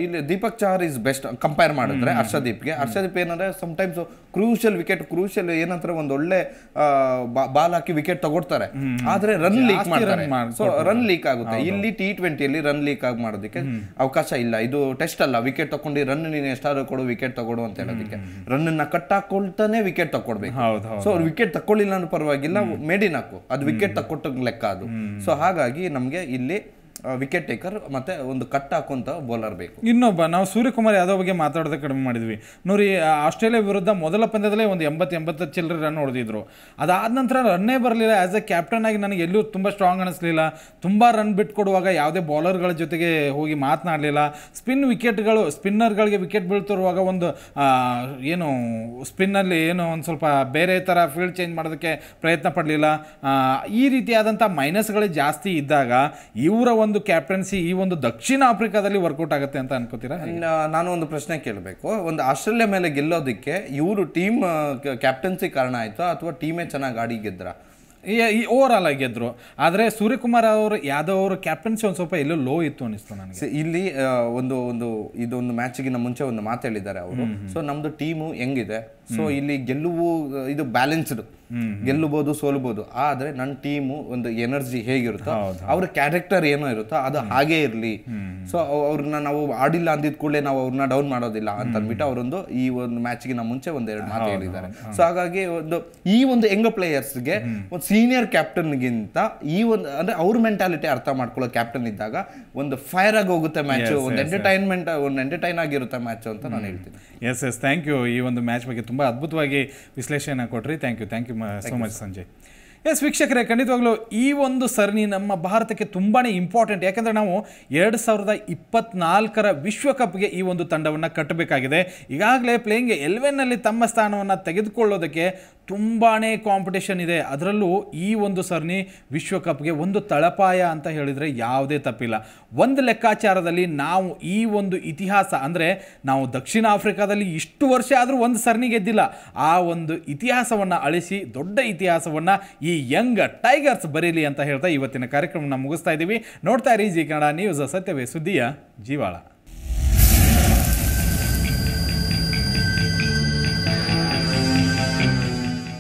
ಇಲ್ಲಿ Deepak Chahar is best compare ಮಾಡಿದ್ರೆ ಹರ್ಷದೀಪ್ಗೆ ಹರ್ಷದೀಪ್ ಏನಂದ್ರೆ ಸಮಟೈಮ್ಸ್ ಕ್ರೂಷಿಯಲ್ ವಿಕೆಟ್ ಕ್ರೂಷಿಯಲ್ ಏನಂತಾರೆ ಒಂದು ಒಳ್ಳೆ ಬಾಲ್ ಹಾಕಿ ವಿಕೆಟ್ ತಗೊಡ್ತಾರೆ ಆದ್ರೆ ರನ್ ಲೀಕ್ ಮಾಡ್ತಾರೆ ಸೊ ರನ್ ಲೀಕ್ ಆಗುತ್ತೆ ಇಲ್ಲಿ ಟಿ ಟ್ವೆಂಟಿಯಲ್ಲಿ ರನ್ ಲೀಕ್ ಆಗಿ ಮಾಡೋದಕ್ಕೆ ಅವಕಾಶ ಇಲ್ಲ ಇದು ಟೆಸ್ಟ್ ಅಲ್ಲ ವಿಕೆಟ್ ತಗೊಂಡು ರನ್ ನೀನ್ ಎಷ್ಟಾದ್ರೂ ಕೊಡು ವಿಕೆಟ್ ತಗೊಡು ಅಂತ ಹೇಳೋದಕ್ಕೆ ರನ್ ಅನ್ನ ಕಟ್ ಹಾಕೊಳ್ತಾನೆ ವಿಕೆಟ್ ತಗೊಡ್ಬೇಕು ಸೊ ವಿಕೆಟ್ ತಕೊಳ್ಳಿಲ್ಲ ಅನ್ನೋ ಪರವಾಗಿಲ್ಲ ಮೇಡಿನ್ ಹಾಕು ಅದು ವಿಕೆಟ್ ತಕ್ಕೊಟ್ಟ ಲೆಕ್ಕ ಅದು ಸೊ ಹಾಗಾಗಿ ನಮಗೆ ಇಲ್ಲಿ ವಿಕೆಟ್ ಟೇಕರ್ ಮತ್ತೆ ಒಂದು ಕಟ್ ಹಾಕುವಂತ ಬೌಲರ್ ಬೇಕು ಇನ್ನೊಬ್ಬ ನಾವು ಸೂರ್ಯಕುಮಾರ್ ಯಾದವ್ ಬಗ್ಗೆ ಮಾತಾಡೋದಕ್ಕೆ ಕಡಿಮೆ ಮಾಡಿದ್ವಿ ನೋಡಿ ಆಸ್ಟ್ರೇಲಿಯಾ ವಿರುದ್ಧ ಮೊದಲ ಪಂದ್ಯದಲ್ಲೇ ಒಂದು ಎಂಬತ್ತು ಎಂಬತ್ತು ಚಿಲ್ಲರೆ ರನ್ ಹೊಡೆದಿದ್ರು ಅದಾದ ನಂತರ ರನ್ನೇ ಬರಲಿಲ್ಲ ಆ್ಯಸ್ ಎ ಕ್ಯಾಪ್ಟನ್ ಆಗಿ ನನಗೆ ಎಲ್ಲೂ ತುಂಬ ಸ್ಟ್ರಾಂಗ್ ಅನಿಸ್ಲಿಲ್ಲ ತುಂಬ ರನ್ ಬಿಟ್ಕೊಡುವಾಗ ಯಾವುದೇ ಬೌಲರ್ಗಳ ಜೊತೆಗೆ ಹೋಗಿ ಮಾತನಾಡಲಿಲ್ಲ ಸ್ಪಿನ್ ವಿಕೆಟ್ಗಳು ಸ್ಪಿನ್ನರ್ಗಳಿಗೆ ವಿಕೆಟ್ ಬೀಳ್ತಿರುವಾಗ ಒಂದು ಏನು ಸ್ಪಿನ್ನಲ್ಲಿ ಏನು ಒಂದು ಸ್ವಲ್ಪ ಬೇರೆ ಥರ ಫೀಲ್ಡ್ ಚೇಂಜ್ ಮಾಡೋದಕ್ಕೆ ಪ್ರಯತ್ನ ಪಡಲಿಲ್ಲ ಈ ರೀತಿಯಾದಂಥ ಮೈನಸ್ಗಳೇ ಜಾಸ್ತಿ ಇದ್ದಾಗ ಇವರ ಒಂದು ಒಂದು ಕ್ಯಾಪ್ಟನ್ಸಿ ಈ ಒಂದು ದಕ್ಷಿಣ ಆಫ್ರಿಕಾದಲ್ಲಿ ವರ್ಕೌಟ್ ಆಗುತ್ತೆ ಅಂತ ಅನ್ಕೋತೀರಾ ನಾನು ಒಂದು ಪ್ರಶ್ನೆ ಕೇಳಬೇಕು ಒಂದು ಆಸ್ಟ್ರೇಲಿಯಾ ಮೇಲೆ ಗೆಲ್ಲೋದಕ್ಕೆ ಇವರು ಟೀಮ್ ಕ್ಯಾಪ್ಟನ್ಸಿ ಕಾರಣ ಆಯಿತು ಅಥವಾ ಟೀಮೇ ಚೆನ್ನಾಗಿ ಆಡಿ ಗೆದ್ರ ಈ ಓವರ್ ಆಲ್ ಗೆದ್ರು ಆದರೆ ಸೂರ್ಯಕುಮಾರ್ ಅವರು ಯಾದವ್ ಅವರು ಕ್ಯಾಪ್ಟನ್ಸಿ ಒಂದು ಸ್ವಲ್ಪ ಎಲ್ಲೋ ಲೋ ಇತ್ತು ಅನಿಸ್ತು ನನಗೆ ಇಲ್ಲಿ ಒಂದು ಒಂದು ಇದೊಂದು ಮ್ಯಾಚಿಗಿನ ಮುಂಚೆ ಒಂದು ಮಾತು ಹೇಳಿದ್ದಾರೆ ಅವರು ಸೊ ನಮ್ಮದು ಟೀಮು ಹೆಂಗಿದೆ ಸೊ ಇಲ್ಲಿ ಗೆಲ್ಲುವು ಇದು ಬ್ಯಾಲೆನ್ಸ್ಡ್ ಗೆಲ್ಲಬಹುದು ಸೋಲಬಹುದು ಆದ್ರೆ ನನ್ನ ಟೀಮು ಒಂದು ಎನರ್ಜಿ ಹೇಗಿರುತ್ತೋ ಅವ್ರ ಕ್ಯಾರೆಕ್ಟರ್ ಏನೋ ಇರುತ್ತೋ ಅದು ಹಾಗೇ ಇರಲಿ ಸೊ ಅವ್ರನ್ನ ನಾವು ಆಡಿಲ್ಲ ಅಂದಿದ್ ಕೂಡಲೇ ನಾವು ಅವ್ರನ್ನ ಡೌನ್ ಮಾಡೋದಿಲ್ಲ ಅಂತ ಅಂದ್ಬಿಟ್ಟು ಅವರೊಂದು ಈ ಒಂದು ಮ್ಯಾಚ್ ಮ್ಯಾಚ್ಗಿನ ಮುಂಚೆ ಒಂದೆರಡು ಮಾತು ಹೇಳಿದ್ದಾರೆ ಸೊ ಹಾಗಾಗಿ ಒಂದು ಈ ಒಂದು ಯಂಗ್ ಗೆ ಒಂದು ಸೀನಿಯರ್ ಕ್ಯಾಪ್ಟನ್ ಗಿಂತ ಈ ಒಂದು ಅಂದ್ರೆ ಅವ್ರ ಮೆಂಟಾಲಿಟಿ ಅರ್ಥ ಮಾಡ್ಕೊಳ್ಳೋ ಕ್ಯಾಪ್ಟನ್ ಇದ್ದಾಗ ಒಂದು ಫೈರ್ ಆಗಿ ಹೋಗುತ್ತೆ ಮ್ಯಾಚ್ ಒಂದು ಎಂಟರ್ಟೈನ್ಮೆಂಟ್ ಒಂದು ಎಂಟರ್ಟೈನ್ ಆಗಿರುತ್ತೆ ಮ್ಯಾಚ್ ಅಂತ ನಾನು ಹೇಳ್ತೀನಿ ಎಸ್ ಎಸ್ ಥ್ಯಾಂಕ್ ಯು ಈ ಒಂದು ಮ್ಯಾಚ್ ಬಗ್ಗೆ ತುಂಬ ಅದ್ಭುತವಾಗಿ ವಿಶ್ಲೇಷಣೆ ಕೊಟ್ರಿ thank you thank you so much Sanjay ಎಸ್ ವೀಕ್ಷಕರೇ ಖಂಡಿತವಾಗ್ಲೂ ಈ ಒಂದು ಸರಣಿ ನಮ್ಮ ಭಾರತಕ್ಕೆ ತುಂಬಾ ಇಂಪಾರ್ಟೆಂಟ್ ಯಾಕಂದ್ರೆ ನಾವು ಎರಡು ಸಾವಿರದ ಇಪ್ಪತ್ನಾಲ್ಕರ ವಿಶ್ವಕಪ್ಗೆ ಈ ಒಂದು ತಂಡವನ್ನು ಕಟ್ಟಬೇಕಾಗಿದೆ ಈಗಾಗಲೇ ಪ್ಲೇಯಿಂಗ್ ಎಲೆವೆನ್ನಲ್ಲಿ ತಮ್ಮ ಸ್ಥಾನವನ್ನು ತೆಗೆದುಕೊಳ್ಳೋದಕ್ಕೆ ತುಂಬಾ ಕಾಂಪಿಟೇಷನ್ ಇದೆ ಅದರಲ್ಲೂ ಈ ಒಂದು ಸರಣಿ ವಿಶ್ವಕಪ್ಗೆ ಒಂದು ತಳಪಾಯ ಅಂತ ಹೇಳಿದರೆ ಯಾವುದೇ ತಪ್ಪಿಲ್ಲ ಒಂದು ಲೆಕ್ಕಾಚಾರದಲ್ಲಿ ನಾವು ಈ ಒಂದು ಇತಿಹಾಸ ಅಂದರೆ ನಾವು ದಕ್ಷಿಣ ಆಫ್ರಿಕಾದಲ್ಲಿ ಇಷ್ಟು ವರ್ಷ ಆದರೂ ಒಂದು ಸರಣಿ ಗೆದ್ದಿಲ್ಲ ಆ ಒಂದು ಇತಿಹಾಸವನ್ನು ಅಳಿಸಿ ದೊಡ್ಡ ಇತಿಹಾಸವನ್ನು ಈ ಯಂಗ್ ಟೈಗರ್ಸ್ ಬರೀಲಿ ಅಂತ ಹೇಳ್ತಾ ಇವತ್ತಿನ ಕಾರ್ಯಕ್ರಮವನ್ನು ಮುಗಿಸ್ತಾ ಇದ್ದೀವಿ ನೋಡ್ತಾ ಇರಿ ಜಿ ಕನ್ನಡ ನ್ಯೂಸ್ ಸತ್ಯವೇ ಸುದ್ದಿಯ ಜೀವಾಳ